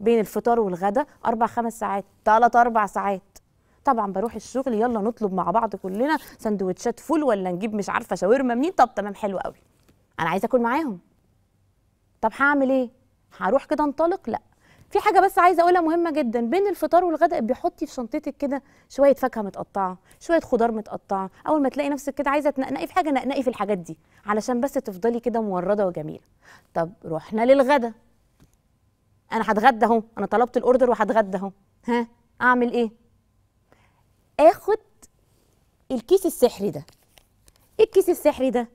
بين الفطار والغدا اربع خمس ساعات ثلاث اربع ساعات طبعا بروح الشغل يلا نطلب مع بعض كلنا سندوتشات فول ولا نجيب مش عارفه شاورما منين طب تمام حلو قوي انا عايزه اكل معاهم طب هعمل ايه هروح كده انطلق لا في حاجه بس عايزه اقولها مهمه جدا بين الفطار والغداء بيحطي في شنطتك كده شويه فاكهه متقطعه شويه خضار متقطعه اول ما تلاقي نفسك كده عايزه تنقنقي في حاجه نقنقي في الحاجات دي علشان بس تفضلي كده مورده وجميله طب رحنا للغدا انا هتغدى اهو انا طلبت الاوردر وهتغدى اهو ها اعمل ايه اخد الكيس السحري ده ايه الكيس السحري ده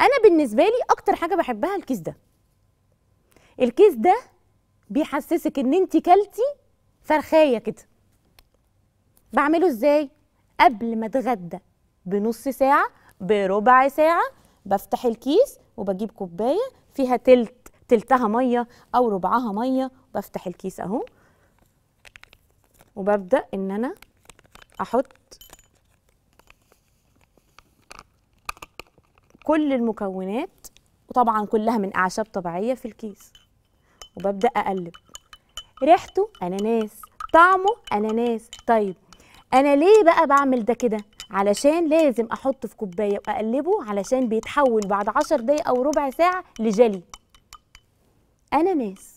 انا بالنسبه لي اكتر حاجه بحبها الكيس ده الكيس ده بيحسسك ان انت كلتي فرخايه كده بعمله ازاي قبل ما اتغدى بنص ساعه بربع ساعه بفتح الكيس وبجيب كوبايه فيها تلت تلتها ميه او ربعها ميه بفتح الكيس اهو وببدا ان انا احط كل المكونات وطبعا كلها من اعشاب طبيعيه في الكيس وببدأ أقلب ريحته أناناس طعمه أناناس طيب أنا ليه بقى بعمل ده كده؟ علشان لازم أحطه في كوباية وأقلبه علشان بيتحول بعد عشر دقايق أو ربع ساعة لجلي أناناس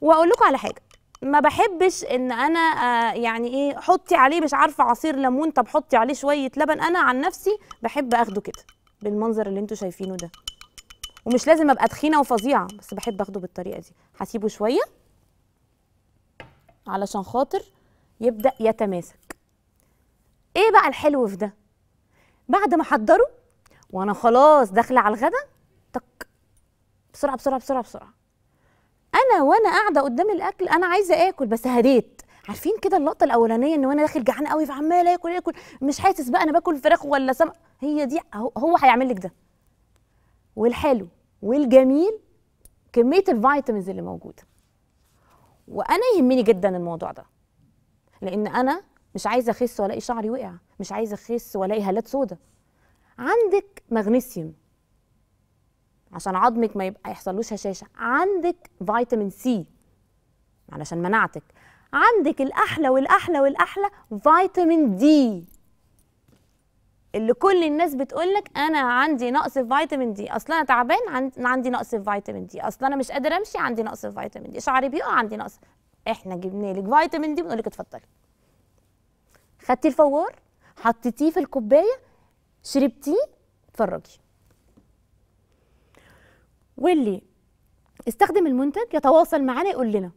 وأقول لكم على حاجة ما بحبش ان انا آه يعني ايه حطي عليه مش عارفه عصير ليمون طب حطي عليه شويه لبن انا عن نفسي بحب اخده كده بالمنظر اللي انتوا شايفينه ده ومش لازم ابقى تخينه وفظيعه بس بحب اخده بالطريقه دي هسيبه شويه علشان خاطر يبدا يتماسك ايه بقى الحلو في ده بعد ما احضره وانا خلاص داخله على الغدا تك بسرعه بسرعه بسرعه بسرعه انا وانا قاعده قدام الاكل انا عايزه اكل بس هديت عارفين كده اللقطه الاولانيه ان وانا داخل جعان قوي فعمال اكل اكل مش حاسس بقى انا باكل فراخ ولا سمك هي دي هو هيعمل لك ده والحلو والجميل كميه الفيتامينز اللي موجوده وانا يهمني جدا الموضوع ده لان انا مش عايزه اخس والاقي شعري وقع مش عايزه اخس والاقي هالات سودا عندك مغنيسيوم عشان عظمك ما يبقى يحصلوش هشاشه عندك فيتامين سي علشان مناعتك عندك الاحلى والاحلى والاحلى فيتامين دي اللي كل الناس بتقول لك انا عندي نقص في فيتامين دي اصل انا تعبان عندي نقص في فيتامين دي اصل انا مش قادر امشي عندي نقص في فيتامين دي شعري بيقع عندي نقص احنا جبنا لك فيتامين دي بنقول لك اتفضلي خدتي الفوار حطيتيه في الكوبايه شربتيه اتفرجي واللي استخدم المنتج يتواصل معانا يقول لنا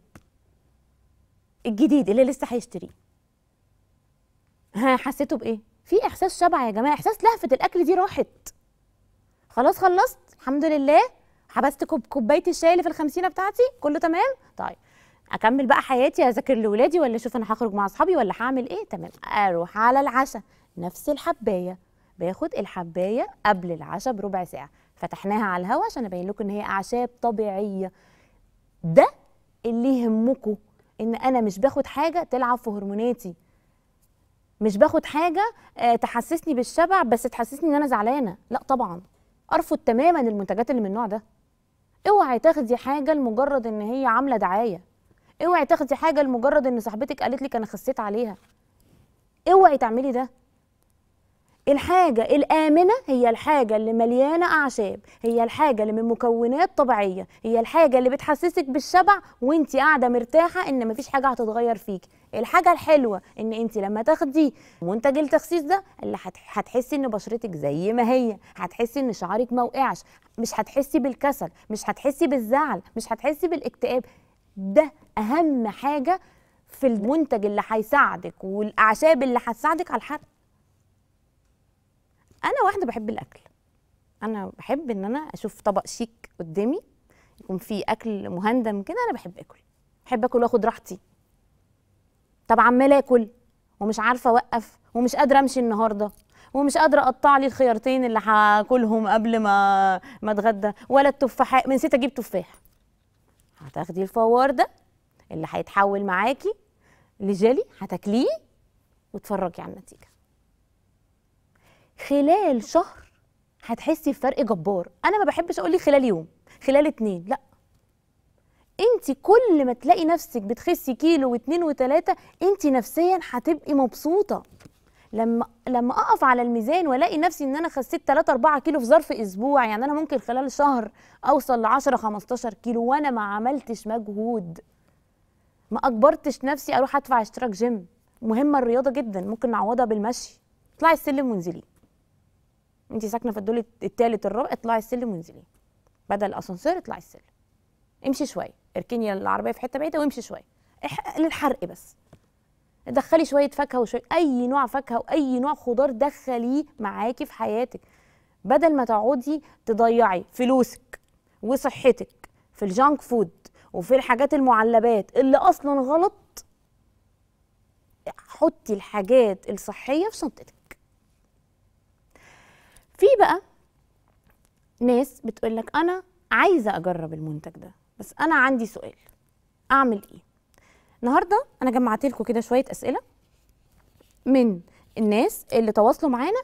الجديد اللي لسه هيشتريه ها حسيته بايه في احساس شبع يا جماعه احساس لهفه الاكل دي راحت خلاص خلصت الحمد لله حبست كوب كوبايه الشاي اللي في الخمسينه بتاعتي كله تمام طيب اكمل بقى حياتي اذاكر لاولادي ولا اشوف انا هخرج مع اصحابي ولا هعمل ايه تمام اروح على العشاء نفس الحبايه باخد الحبايه قبل العشاء بربع ساعه فتحناها على الهواء عشان ابين لكم ان هي اعشاب طبيعيه ده اللي يهمكم ان انا مش باخد حاجه تلعب في هرموناتي مش باخد حاجه آه، تحسسني بالشبع بس تحسسني ان انا زعلانه لا طبعا ارفض تماما المنتجات اللي من النوع ده اوعي تاخدي حاجه لمجرد ان هي عامله دعايه اوعي تاخدي حاجه لمجرد ان صاحبتك قالت لك انا خسيت عليها اوعي تعملي ده الحاجة الآمنة هي الحاجة اللي مليانة أعشاب هي الحاجة اللي من مكونات طبيعية هي الحاجة اللي بتحسسك بالشبع وانت قاعدة مرتاحة ان مفيش حاجة هتتغير فيك الحاجه الحلوه ان انت لما تاخدي منتج التخسيس ده اللي هتحسي ان بشرتك زي ما هي هتحسي ان شعرك ما وقعش مش هتحسي بالكسل مش هتحسي بالزعل مش هتحسي بالاكتئاب ده اهم حاجه في المنتج اللي هيساعدك والاعشاب اللي هتساعدك على الحرق انا واحده بحب الاكل انا بحب ان انا اشوف طبق شيك قدامي يكون فيه اكل مهندم كده انا بحب اكل بحب اكل واخد راحتي طب عمال اكل ومش عارفه اوقف ومش قادره امشي النهارده ومش قادره اقطع لي الخيارتين اللي هاكلهم قبل ما ما اتغدى ولا التفاح نسيت اجيب تفاح هتاخدي الفوار ده اللي هيتحول معاكي لجيلي هتاكليه وتفرجي على النتيجه خلال شهر هتحسي بفرق جبار انا ما بحبش اقول لي خلال يوم خلال اتنين لا انت كل ما تلاقي نفسك بتخسي كيلو واتنين وتلاته انت نفسيا هتبقي مبسوطه لما لما اقف على الميزان والاقي نفسي ان انا خسيت 3 4 كيلو في ظرف اسبوع يعني انا ممكن خلال شهر اوصل ل 10 15 كيلو وانا ما عملتش مجهود ما اجبرتش نفسي اروح ادفع اشتراك جيم مهمه الرياضه جدا ممكن نعوضها بالمشي اطلعي السلم وانزلي انت ساكنه في الدور الثالث الرابع اطلعي السلم وانزلي بدل الاسانسير اطلعي السلم امشي شويه اركني العربيه في حته بعيده وامشي شويه للحرق بس دخلي شويه فاكهه وشويه اي نوع فاكهه واي نوع خضار دخليه معاكي في حياتك بدل ما تقعدي تضيعي فلوسك وصحتك في الجانك فود وفي الحاجات المعلبات اللي اصلا غلط حطي الحاجات الصحيه في شنطتك في بقى ناس بتقول لك انا عايزه اجرب المنتج ده بس انا عندي سؤال اعمل ايه النهارده انا جمعت لكم كده شويه اسئله من الناس اللي تواصلوا معانا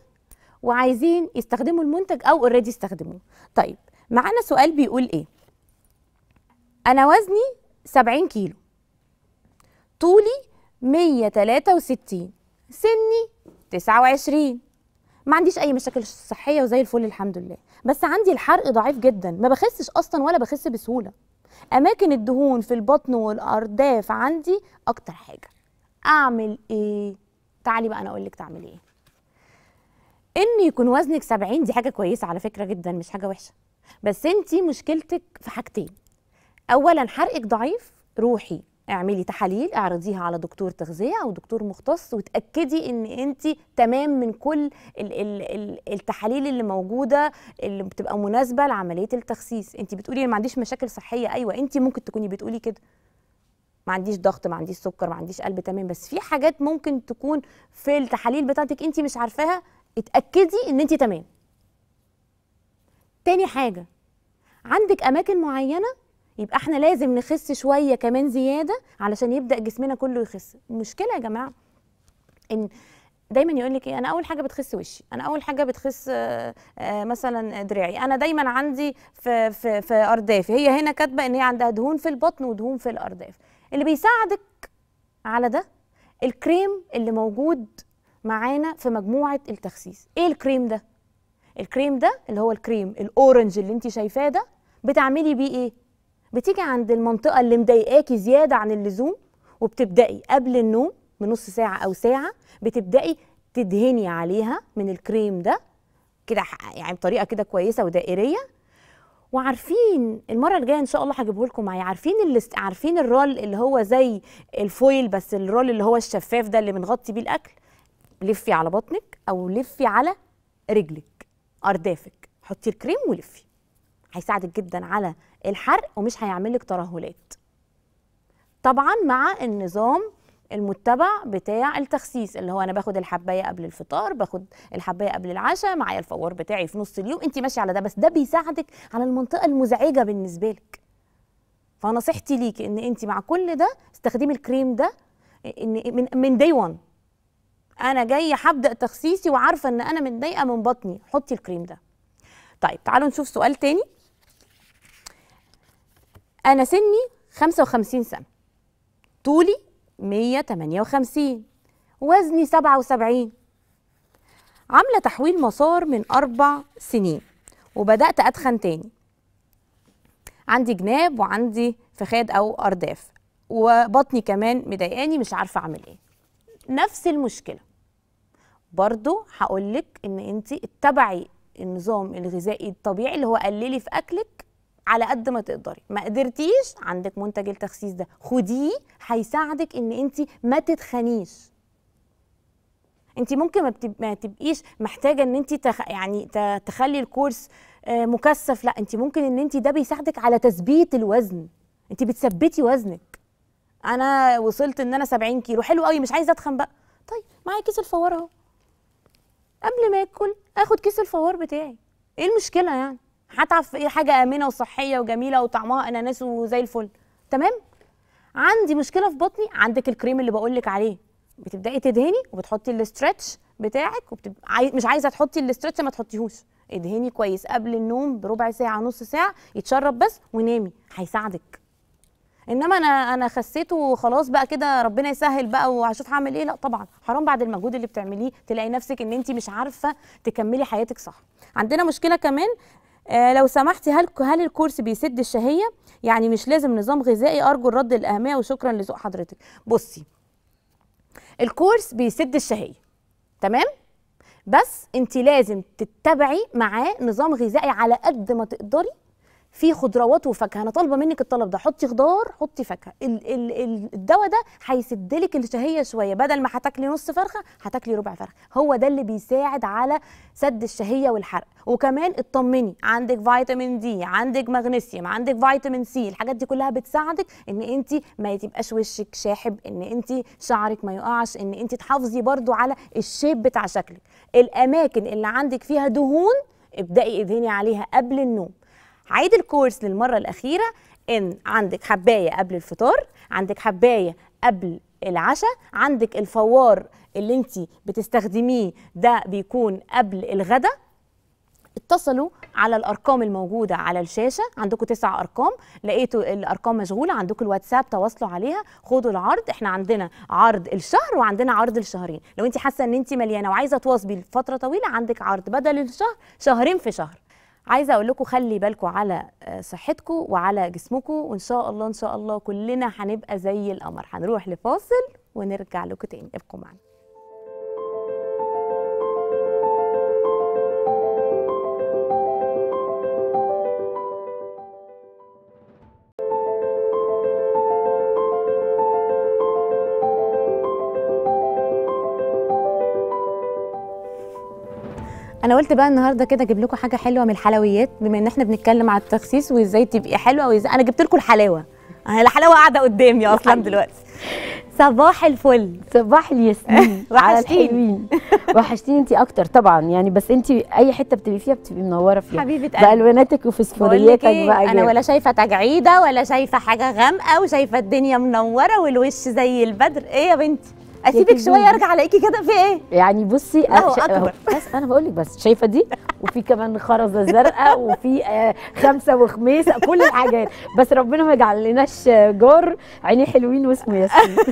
وعايزين يستخدموا المنتج او اوريدي استخدموه طيب معانا سؤال بيقول ايه انا وزني 70 كيلو طولي 163 سني 29 ما عنديش اي مشاكل صحيه وزي الفل الحمد لله بس عندي الحرق ضعيف جدا ما بخسش اصلا ولا بخس بسهوله اماكن الدهون في البطن والارداف عندي اكتر حاجه اعمل ايه تعالي بقى انا اقول لك تعمل ايه ان يكون وزنك 70 دي حاجه كويسه على فكره جدا مش حاجه وحشه بس انت مشكلتك في حاجتين اولا حرقك ضعيف روحي اعملي تحاليل اعرضيها على دكتور تغذيه او دكتور مختص وتاكدي ان انت تمام من كل الـ الـ التحاليل اللي موجوده اللي بتبقى مناسبه لعمليه التخسيس انت بتقولي ما عنديش مشاكل صحيه ايوه انت ممكن تكوني بتقولي كده ما عنديش ضغط ما عنديش سكر ما عنديش قلب تمام بس في حاجات ممكن تكون في التحاليل بتاعتك انت مش عارفاها اتاكدي ان انت تمام تاني حاجه عندك اماكن معينه يبقى احنا لازم نخس شويه كمان زياده علشان يبدا جسمنا كله يخس المشكله يا جماعه ان دايما يقول لك ايه انا اول حاجه بتخس وشي انا اول حاجه بتخس آه، آه، مثلا دراعي انا دايما عندي في في في اردافي هي هنا كاتبه ان هي عندها دهون في البطن ودهون في الارداف اللي بيساعدك على ده الكريم اللي موجود معانا في مجموعه التخسيس ايه الكريم ده الكريم ده اللي هو الكريم الاورنج اللي انت شايفاه ده بتعملي بيه ايه بتيجي عند المنطقه اللي مضايقاكي زياده عن اللزوم وبتبداي قبل النوم بنص ساعه او ساعه بتبداي تدهني عليها من الكريم ده كده يعني بطريقه كده كويسه ودائريه وعارفين المره الجايه ان شاء الله هجيبه لكم معايا عارفين اللي عارفين الرول اللي هو زي الفويل بس الرول اللي هو الشفاف ده اللي بنغطي بيه الاكل لفي على بطنك او لفي على رجلك اردافك حطي الكريم ولفي هيساعدك جدا على الحرق ومش هيعمل لك ترهلات طبعا مع النظام المتبع بتاع التخسيس اللي هو انا باخد الحبايه قبل الفطار باخد الحبايه قبل العشاء معايا الفوار بتاعي في نص اليوم انت ماشيه على ده بس ده بيساعدك على المنطقه المزعجه بالنسبه لك فنصيحتي ليك ان انت مع كل ده استخدمي الكريم ده ان من من داي 1 انا جايه هبدا تخسيسي وعارفه ان انا متضايقه من, من بطني حطي الكريم ده طيب تعالوا نشوف سؤال تاني أنا سني 55 سنة طولي 158 وزني 77 عاملة تحويل مسار من أربع سنين وبدأت أتخن تاني عندي جناب وعندي فخاد أو أرداف وبطني كمان مضايقاني مش عارفة أعمل إيه نفس المشكلة برضو هقولك إن أنت اتبعي النظام الغذائي الطبيعي اللي هو قللي في أكلك على قد ما تقدري ما قدرتيش عندك منتج التخسيس ده خديه هيساعدك ان انت ما تتخنيش انت ممكن ما, بتب... ما تبقيش محتاجه ان انت تخ... يعني تخلي الكورس آه، مكثف لا انت ممكن ان انت ده بيساعدك على تثبيت الوزن انت بتثبتي وزنك انا وصلت ان انا 70 كيلو حلو قوي مش عايزه اتخن بقى طيب معايا كيس الفوار اهو قبل ما اكل اخد كيس الفوار بتاعي ايه المشكله يعني هتعرف في ايه حاجه امنه وصحيه وجميله وطعمها اناناس وزي الفل تمام عندي مشكله في بطني عندك الكريم اللي بقول لك عليه بتبداي تدهني وبتحطي الاسترتش بتاعك وبتب... مش عايزه تحطي الاسترتش ما تحطيهوش ادهني كويس قبل النوم بربع ساعه نص ساعه يتشرب بس ونامي هيساعدك انما انا انا خسيته وخلاص بقى كده ربنا يسهل بقى وهشوف هعمل ايه لا طبعا حرام بعد المجهود اللي بتعمليه تلاقي نفسك ان انت مش عارفه تكملي حياتك صح عندنا مشكله كمان آه لو سمحتي هل هل الكورس بيسد الشهيه يعني مش لازم نظام غذائي ارجو الرد الاهميه وشكرا لذوق حضرتك بصي الكورس بيسد الشهيه تمام بس انت لازم تتبعي معاه نظام غذائي على قد ما تقدري في خضروات وفاكهه انا طالبه منك الطلب ده حطي خضار حطي فاكهه الدواء ده هيسد لك الشهيه شويه بدل ما هتاكلي نص فرخه هتاكلي ربع فرخه هو ده اللي بيساعد على سد الشهيه والحرق وكمان اطمني عندك فيتامين دي عندك مغنيسيوم عندك فيتامين سي الحاجات دي كلها بتساعدك ان انت ما تبقاش وشك شاحب ان انت شعرك ما يقعش ان انت تحافظي برده على الشيب بتاع شكلك الاماكن اللي عندك فيها دهون ابدأي ادهني عليها قبل النوم عيد الكورس للمره الاخيره ان عندك حبايه قبل الفطار عندك حبايه قبل العشاء عندك الفوار اللي انت بتستخدميه ده بيكون قبل الغداء اتصلوا على الارقام الموجوده على الشاشه عندكم تسع ارقام لقيتوا الارقام مشغوله عندكم الواتساب تواصلوا عليها خدوا العرض احنا عندنا عرض الشهر وعندنا عرض الشهرين لو انت حاسه ان انت مليانه وعايزه تواصلي لفتره طويله عندك عرض بدل الشهر شهرين في شهر عايزه اقول لكم خلي بالكم على آه، صحتكم وعلى جسمكم وان شاء الله ان شاء الله كلنا هنبقى زي القمر هنروح لفاصل ونرجع لكم تاني ابقوا معنا انا قلت بقى النهارده كده اجيب لكم حاجه حلوه من الحلويات بما ان احنا بنتكلم على التخسيس وازاي تبقي حلوه وازاي انا جبت لكم الحلاوه انا آه، الحلاوه قاعده قدامي اصلا دلوقتي صباح الفل صباح الياسمين [laughs] وحشتيني وحشتيني انت اكتر طبعا يعني بس انت اي حته بتبقي فيها بتبقي منوره فيها حبيبه قلبي بالواناتك وفسفورياتك بقى إيه، انا ولا شايفه تجعيده ولا شايفه حاجه غامقه وشايفه الدنيا منوره والوش زي البدر ايه يا بنتي اسيبك شويه ارجع الاقيكي كده في ايه يعني بصي اهو اكبر بس انا بقول لك بس شايفه دي وفي كمان خرزه زرقاء وفي آه، خمسه وخميسه كل الحاجات بس ربنا ما يجعلناش جار عينيه حلوين واسمه ياسمين [laughs]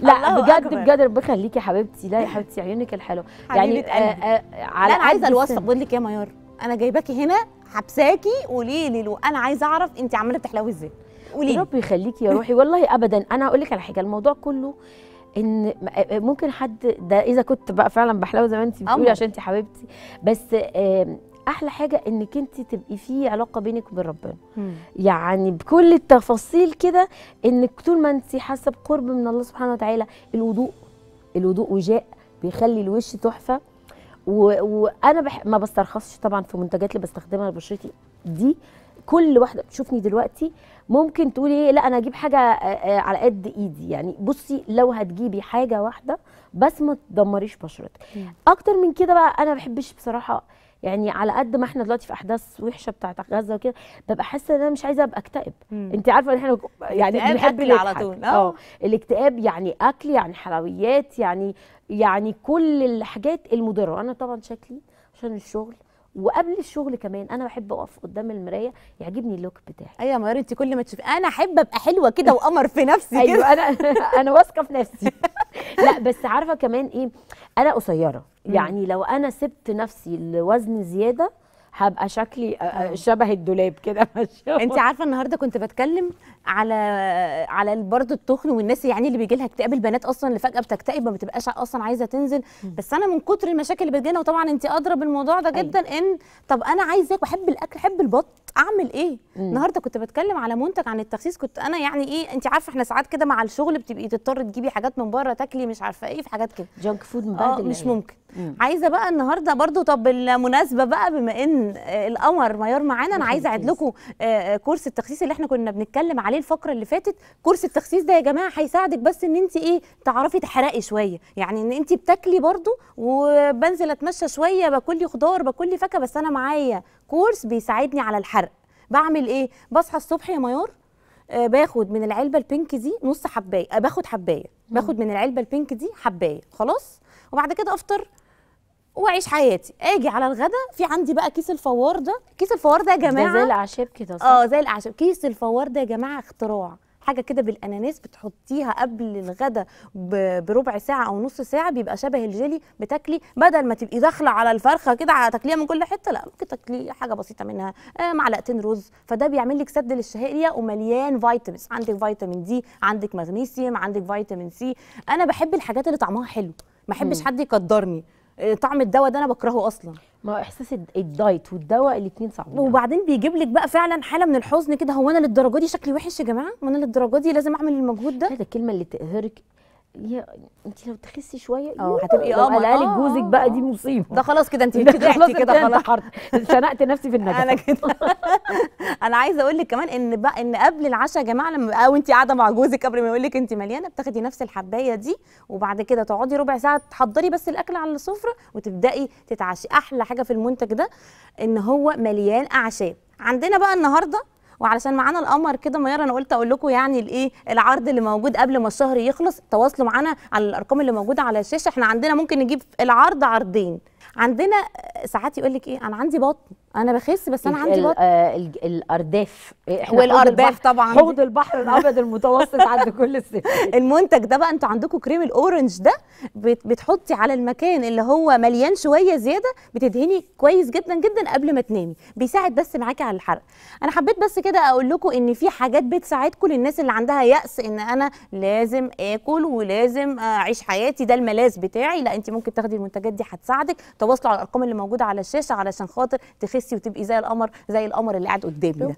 لا بجد أكبر. بجد ربنا يخليكي يا حبيبتي لا يا [laughs] حبيبتي عيونك الحلوه يعني آآ آه، آآ آه، على لا انا عايزه الوصفه بقول لك يا ميار انا جايباكي هنا حبساكي قولي لي لو انا عايزه اعرف انت عماله بتحلوي ازاي قولي ربي يخليكي يا روحي والله ابدا انا اقول لك على حاجه الموضوع كله ان ممكن حد ده اذا كنت بقى فعلا بحلوي زي ما انت بتقولي عشان انت حبيبتي بس احلى حاجه انك انت تبقي في علاقه بينك وبين ربنا يعني بكل التفاصيل كده انك طول ما انت حاسه بقرب من الله سبحانه وتعالى الوضوء الوضوء وجاء بيخلي الوش تحفه وانا بح... ما بسترخصش طبعا في منتجات اللي بستخدمها لبشرتي دي كل واحده بتشوفني دلوقتي ممكن تقولي ايه لا انا اجيب حاجه على قد ايدي يعني بصي لو هتجيبي حاجه واحده بس ما تدمريش بشرتك اكتر من كده بقى انا ما بحبش بصراحه يعني على قد ما احنا دلوقتي في احداث وحشه بتاعت غزه وكده ببقى حاسه ان انا مش عايزه ابقى اكتئب انت عارفه ان احنا يعني بنحب على طول آه. اه الاكتئاب يعني اكل يعني حلويات يعني يعني كل الحاجات المضره انا طبعا شكلي عشان الشغل وقبل الشغل كمان انا بحب اقف قدام المرايه يعجبني اللوك بتاعي ايوه يا ميار انت كل ما تشوفي انا احب ابقى حلوه كده وقمر في نفسي كده ايوه انا [laughs] [laughs] انا واثقه في نفسي لا بس عارفه كمان ايه انا قصيره يعني لو انا سبت نفسي لوزن زياده هبقى شكلي آه، آه، اه. شبه الدولاب كده [laughs] انت عارفه النهارده كنت بتكلم على على برضه التخن والناس يعني اللي بيجي لها اكتئاب البنات اصلا اللي فجاه بتكتئب ما بتبقاش اصلا عايزه تنزل بس انا من كتر المشاكل اللي بتجينا وطبعا انت ادرى بالموضوع ده أيوة. جدا أي. ان طب انا عايزاك بحب الاكل بحب البط اعمل ايه النهارده كنت بتكلم على منتج عن التخسيس كنت انا يعني ايه انت عارفه احنا ساعات كده مع الشغل بتبقي تضطري تجيبي حاجات من بره تاكلي مش عارفه ايه في حاجات كده جنك فود مش ممكن مم. عايزه بقى النهارده برده طب المناسبه بقى بما ان القمر ميار معانا انا عايزه اعد لكم آه، آه، كورس التخسيس اللي احنا كنا بنتكلم عليه الفقره اللي فاتت كورس التخسيس ده يا جماعه هيساعدك بس ان انت ايه تعرفي تحرقي شويه يعني ان انت بتاكلي برضو وبنزل اتمشى شويه باكل خضار باكل فاكهه بس انا معايا كورس بيساعدني على الحرق بعمل ايه بصحى الصبح يا ميار آه باخد من العلبه البينك دي نص حبايه آه باخد حبايه باخد من العلبه البينك دي حبايه خلاص وبعد كده افطر واعيش حياتي اجي على الغدا في عندي بقى كيس الفوار ده كيس الفوار ده يا جماعه ده زي الاعشاب كده صح اه زي الاعشاب كيس الفوار ده يا جماعه اختراع حاجه كده بالاناناس بتحطيها قبل الغدا بربع ساعه او نص ساعه بيبقى شبه الجيلي بتاكلي بدل ما تبقي داخله على الفرخه كده تاكليها من كل حته لا ممكن تاكلي حاجه بسيطه منها آه، معلقتين رز فده بيعمل لك سد للشهيه ومليان فيتامينز عندك فيتامين دي عندك مغنيسيوم عندك فيتامين سي انا بحب الحاجات اللي طعمها حلو ما احبش حد يقدرني آه، طعم الدواء ده انا بكرهه اصلا ما احساس الدايت والدواء الاثنين صعبين وبعدين بيجيب لك بقى فعلا حاله من الحزن كده هو انا للدرجه دي شكلي وحش يا جماعه ما انا للدرجه دي لازم اعمل المجهود ده هذا الكلمه اللي تقهرك يا انت لو تخسي شويه اه هتبقي اه قال لك جوزك بقى دي مصيبه ده خلاص كده انت كده [laughs] خلاص كده خلاص شنقت [laughs] نفسي في النجاح انا كده [laughs] انا عايزه اقول لك كمان ان بقى ان قبل العشاء يا جماعه لما او انت قاعده مع جوزك قبل ما يقول لك انت مليانه بتاخدي نفس الحبايه دي وبعد كده تقعدي ربع ساعه تحضري بس الاكل على السفره وتبداي تتعشي احلى حاجه في المنتج ده ان هو مليان اعشاب عندنا بقى النهارده وعلشان معانا القمر كده ميار انا قلت اقول لكم يعني الايه العرض اللي موجود قبل ما الشهر يخلص تواصلوا معانا على الارقام اللي موجوده على الشاشه احنا عندنا ممكن نجيب العرض عرضين عندنا ساعات يقول لك ايه انا عندي بطن انا بخس بس انا عندي بطن آه، الارداف والارداف طبعا حوض البحر الابيض المتوسط عند كل الست [laughs] المنتج ده بقى انتوا عندكم كريم الاورنج ده بتحطي على المكان اللي هو مليان شويه زياده بتدهني كويس جدا جدا قبل ما تنامي بيساعد بس معاكي على الحرق انا حبيت بس كده اقول لكم ان في حاجات بتساعدكم للناس اللي عندها يأس ان انا لازم اكل ولازم اعيش حياتي ده الملاذ بتاعي لا انت ممكن تاخدي المنتجات دي هتساعدك تواصلوا على الارقام اللي موجوده على الشاشه علشان خاطر تخلي تخسي وتبقي زي القمر زي القمر اللي قاعد قدامي ده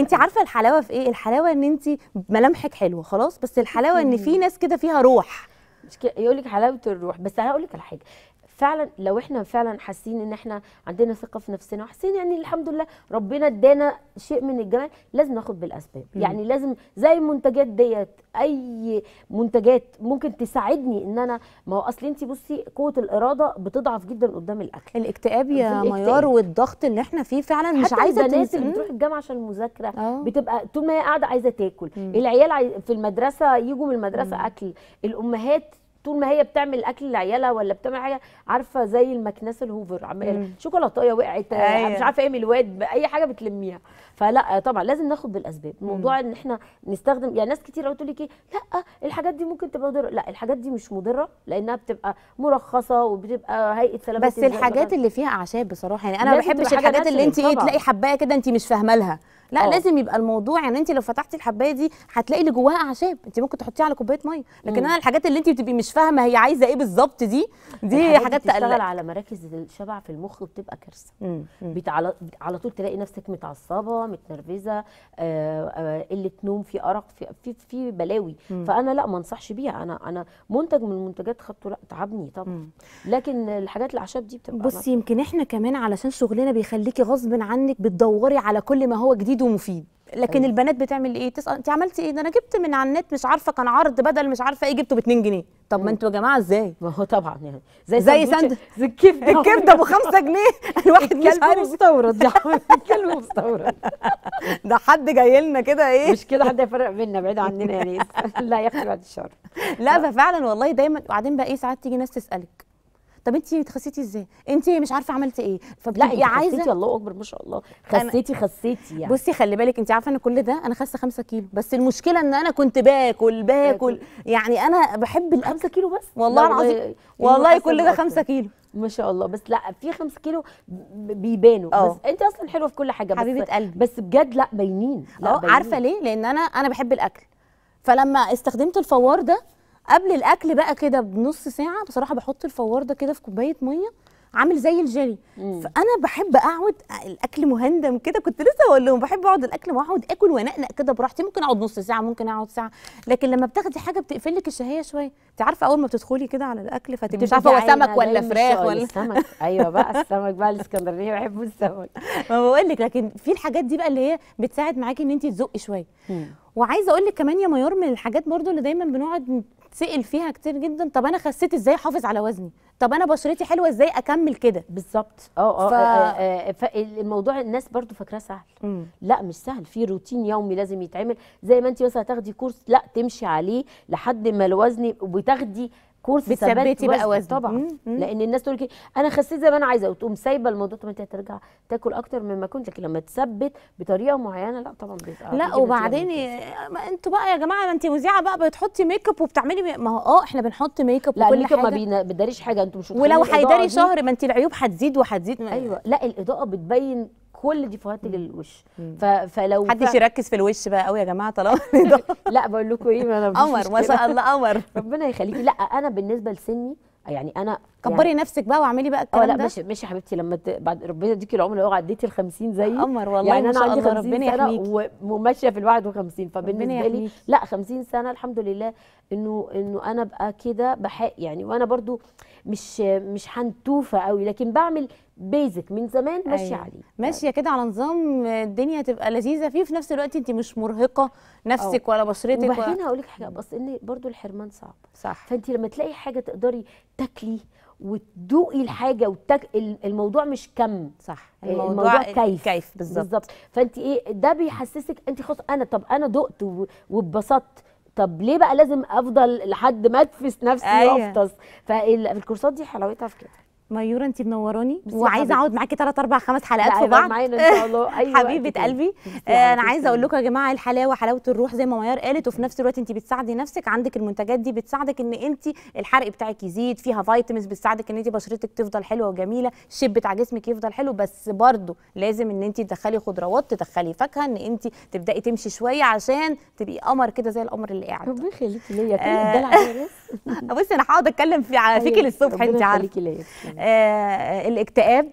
انت عارفه الحلاوه في ايه الحلاوه ان انت ملامحك حلوه خلاص بس الحلاوه ان في ناس كده فيها روح مش يقول لك حلاوه الروح بس انا اقول لك على حاجه فعلا لو احنا فعلا حاسين ان احنا عندنا ثقه في نفسنا وحاسين يعني الحمد لله ربنا ادانا شيء من الجمال لازم ناخد بالاسباب م. يعني لازم زي المنتجات ديت اي منتجات ممكن تساعدني ان انا ما هو اصل انت بصي قوه الاراده بتضعف جدا قدام الاكل الاكتئاب يا ميار والضغط اللي احنا فيه فعلا مش عايزه الناس اللي بتروح الجامعه عشان المذاكره أوه. بتبقى طول ما هي قاعده عايزه تاكل مم. العيال في المدرسه يجوا من المدرسه مم. اكل الامهات طول ما هي بتعمل اكل لعيالها ولا بتعمل حاجه عارفه زي المكنسه الهوفر عماله شوكولاتايه وقعت أيه. مش أيوة. عارفه ايه من الواد اي حاجه بتلميها فلا آه، طبعا لازم ناخد بالاسباب موضوع ان احنا نستخدم يعني ناس كتير قوي تقول لك ايه لا الحاجات دي ممكن تبقى مضره لا الحاجات دي مش مضره لانها بتبقى مرخصه وبتبقى هيئه سلامه بس الحاجات اللي فيها اعشاب بصراحه يعني انا ما بحبش الحاجات اللي انت ايه تلاقي حبايه كده انت مش فاهمه لها لا أوه. لازم يبقى الموضوع يعني انت لو فتحتي الحبايه دي هتلاقي اللي جواها اعشاب انت ممكن تحطيها على كوبايه ميه لكن مم. انا الحاجات اللي انت بتبقي مش فاهمه هي عايزه ايه بالظبط دي دي حاجات تقلق على مراكز الشبع في المخ وبتبقى كارثه على طول تلاقي نفسك متعصبه متنرفزه آه، آه، قله نوم في ارق في في, في بلاوي مم. فانا لا ما انصحش بيها انا انا منتج من منتجات خدته لا تعبني طبعا مم. لكن الحاجات الاعشاب دي بتبقى بصي يمكن احنا كمان علشان شغلنا بيخليكي غصب عنك بتدوري على كل ما هو جديد ومفيد لكن أيوة. البنات بتعمل ايه تسال انت عملتي ايه ده انا جبت من على النت مش عارفه كان عرض بدل مش عارفه ايه جبته ب 2 جنيه طب ما انتوا يا جماعه ازاي ما هو طبعا يعني زي زي ساند الكبده [laughs] الكبده ب 5 جنيه [laughs] الواحد مش عارف مستورد يا الكلب مستورد [laughs] ده حد جاي لنا كده ايه مش كده حد يفرق بينا بعيد عننا يعني لا يخفي بعد الشر لا ففعلا والله دايما وبعدين بقى ايه ساعات تيجي ناس تسالك طب انت اتخسيتي ازاي انت مش عارفه عملتي ايه لا يا عايزه الله اكبر ما شاء الله خسيتي خسيتي يعني بصي خلي بالك انت عارفه ان كل ده انا خاسه 5 كيلو بس المشكله ان انا كنت باكل باكل يعني انا بحب ال 5 كيلو بس والله العظيم والله كل ده 5 كيلو ما شاء الله بس لا في 5 كيلو بيبانوا اه. بس انت اصلا حلوه في كل حاجه بس حبيبه قلبي بس بجد لا باينين لا اه، عارفه ليه لان انا انا بحب الاكل فلما استخدمت الفوار ده قبل الاكل بقى كده بنص ساعه بصراحه بحط الفوار ده كده في كوبايه ميه عامل زي الجيلي فانا بحب اقعد الاكل مهندم كده كنت لسه هقول لهم بحب اقعد الاكل واقعد اكل وانقنق كده براحتي ممكن اقعد نص ساعه ممكن اقعد ساعه لكن لما بتاخدي حاجه بتقفل لك الشهيه شويه انت عارفه اول ما بتدخلي كده على الاكل فتبقي مش عارفه هو سمك ولا فراخ ولا سمك ايوه بقى السمك بقى الاسكندريه بحب السمك [laughs] ما بقول لك لكن في الحاجات دي بقى اللي هي بتساعد معاكي ان انت تزقي شويه وعايزه اقول لك كمان يا ميار من الحاجات برضو اللي دايما بنقعد بتسال فيها كتير جدا طب انا خسيت ازاي احافظ على وزني طب انا بشرتي حلوه ازاي اكمل كده بالظبط اه, آه، ف... اه, آه،, آه، فالموضوع الناس برضو فاكراه سهل مم. لا مش سهل في روتين يومي لازم يتعمل زي ما انت مثلا هتاخدي كورس لا تمشي عليه لحد ما الوزن وتاخدي كورس بتثبتي بقى وزن طبعا مم. مم. لان الناس تقول لك إيه؟ انا خسيت زي ما انا عايزه وتقوم سايبه الموضوع طب انت هترجع تاكل اكتر مما كنت لكن لما تثبت بطريقه معينه لا طبعا بيبقى لا وبعدين انتوا بقى يا جماعه انت مذيعه بقى بتحطي ميك اب وبتعملي ما هو اه احنا بنحط ميك اب وكل حاجه اب ما بيداريش حاجه انتوا مش ولو هيداري شهر ما انت العيوب هتزيد وهتزيد ايوه لا الاضاءه بتبين كل دي الوش للوش ف... فلو محدش ف... يركز في الوش بقى قوي يا جماعه طالما [laughs] لا بقول لكم ايه ما انا قمر ما شاء الله قمر [laughs] ربنا يخليكي لا انا بالنسبه لسني يعني انا كبري يعني نفسك بقى واعملي بقى آه، الكلام لا ده لا ماشي ماشي يا حبيبتي لما ت... بعد ربنا يديكي العمر لو عديتي ال 50 زيي قمر والله يعني انا عندي 50 ربنا سنه وماشيه في ال 51 فبالنسبه لي لا 50 سنه الحمد لله انه انه انا ابقى كده بحق يعني وانا برضو مش مش حنتوفه قوي لكن بعمل بيزك من زمان ماشيه أيوة. عليه ماشيه كده على نظام الدنيا تبقى لذيذه فيه في نفس الوقت انت مش مرهقه نفسك أوه. ولا بشرتك وبعدين هقول لك حاجه بس ان برضو الحرمان صعب صح فانت لما تلاقي حاجه تقدري تاكلي وتدوقي الحاجه وتك... الموضوع مش كم صح آه، الموضوع, الموضوع كيف كيف بالظبط فانت ايه ده بيحسسك انت خلاص انا طب انا دقت واتبسطت طب ليه بقى لازم افضل لحد ما ادفس نفسي أيوه. وافطس أيه. فالكورسات دي حلاوتها في كده ميوره انت منوراني وعايزه اقعد معاكي ثلاث اربع خمس حلقات في بعض معانا ان شاء الله [laughs] أيوة حبيبه قلبي انا عايزه اقول لكم يا جماعه الحلاوه حلاوه الروح زي ما ميار قالت وفي نفس الوقت انت بتساعدي نفسك عندك المنتجات دي بتساعدك ان انت الحرق بتاعك يزيد فيها فيتامينز بتساعدك ان انت بشرتك تفضل حلوه وجميله الشيب بتاع جسمك يفضل حلو بس برده لازم ان انت تدخلي خضروات تدخلي فاكهه ان انت تبداي تمشي شويه عشان تبقي قمر كده زي القمر اللي قاعد ربنا يخليكي ليا كل آه، الدلع [laughs] بصي انا هقعد اتكلم في فيكي للصبح انت عارفه آه الاكتئاب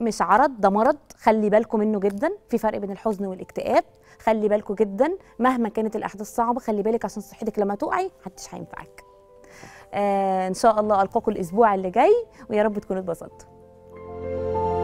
مش عرض ده مرض خلي بالكم منه جدا في فرق بين الحزن والاكتئاب خلي بالكم جدا مهما كانت الاحداث صعبه خلي بالك عشان صحتك لما تقعي محدش هينفعك آه ان شاء الله القاكم الاسبوع اللي جاي ويا رب تكونوا اتبسطتوا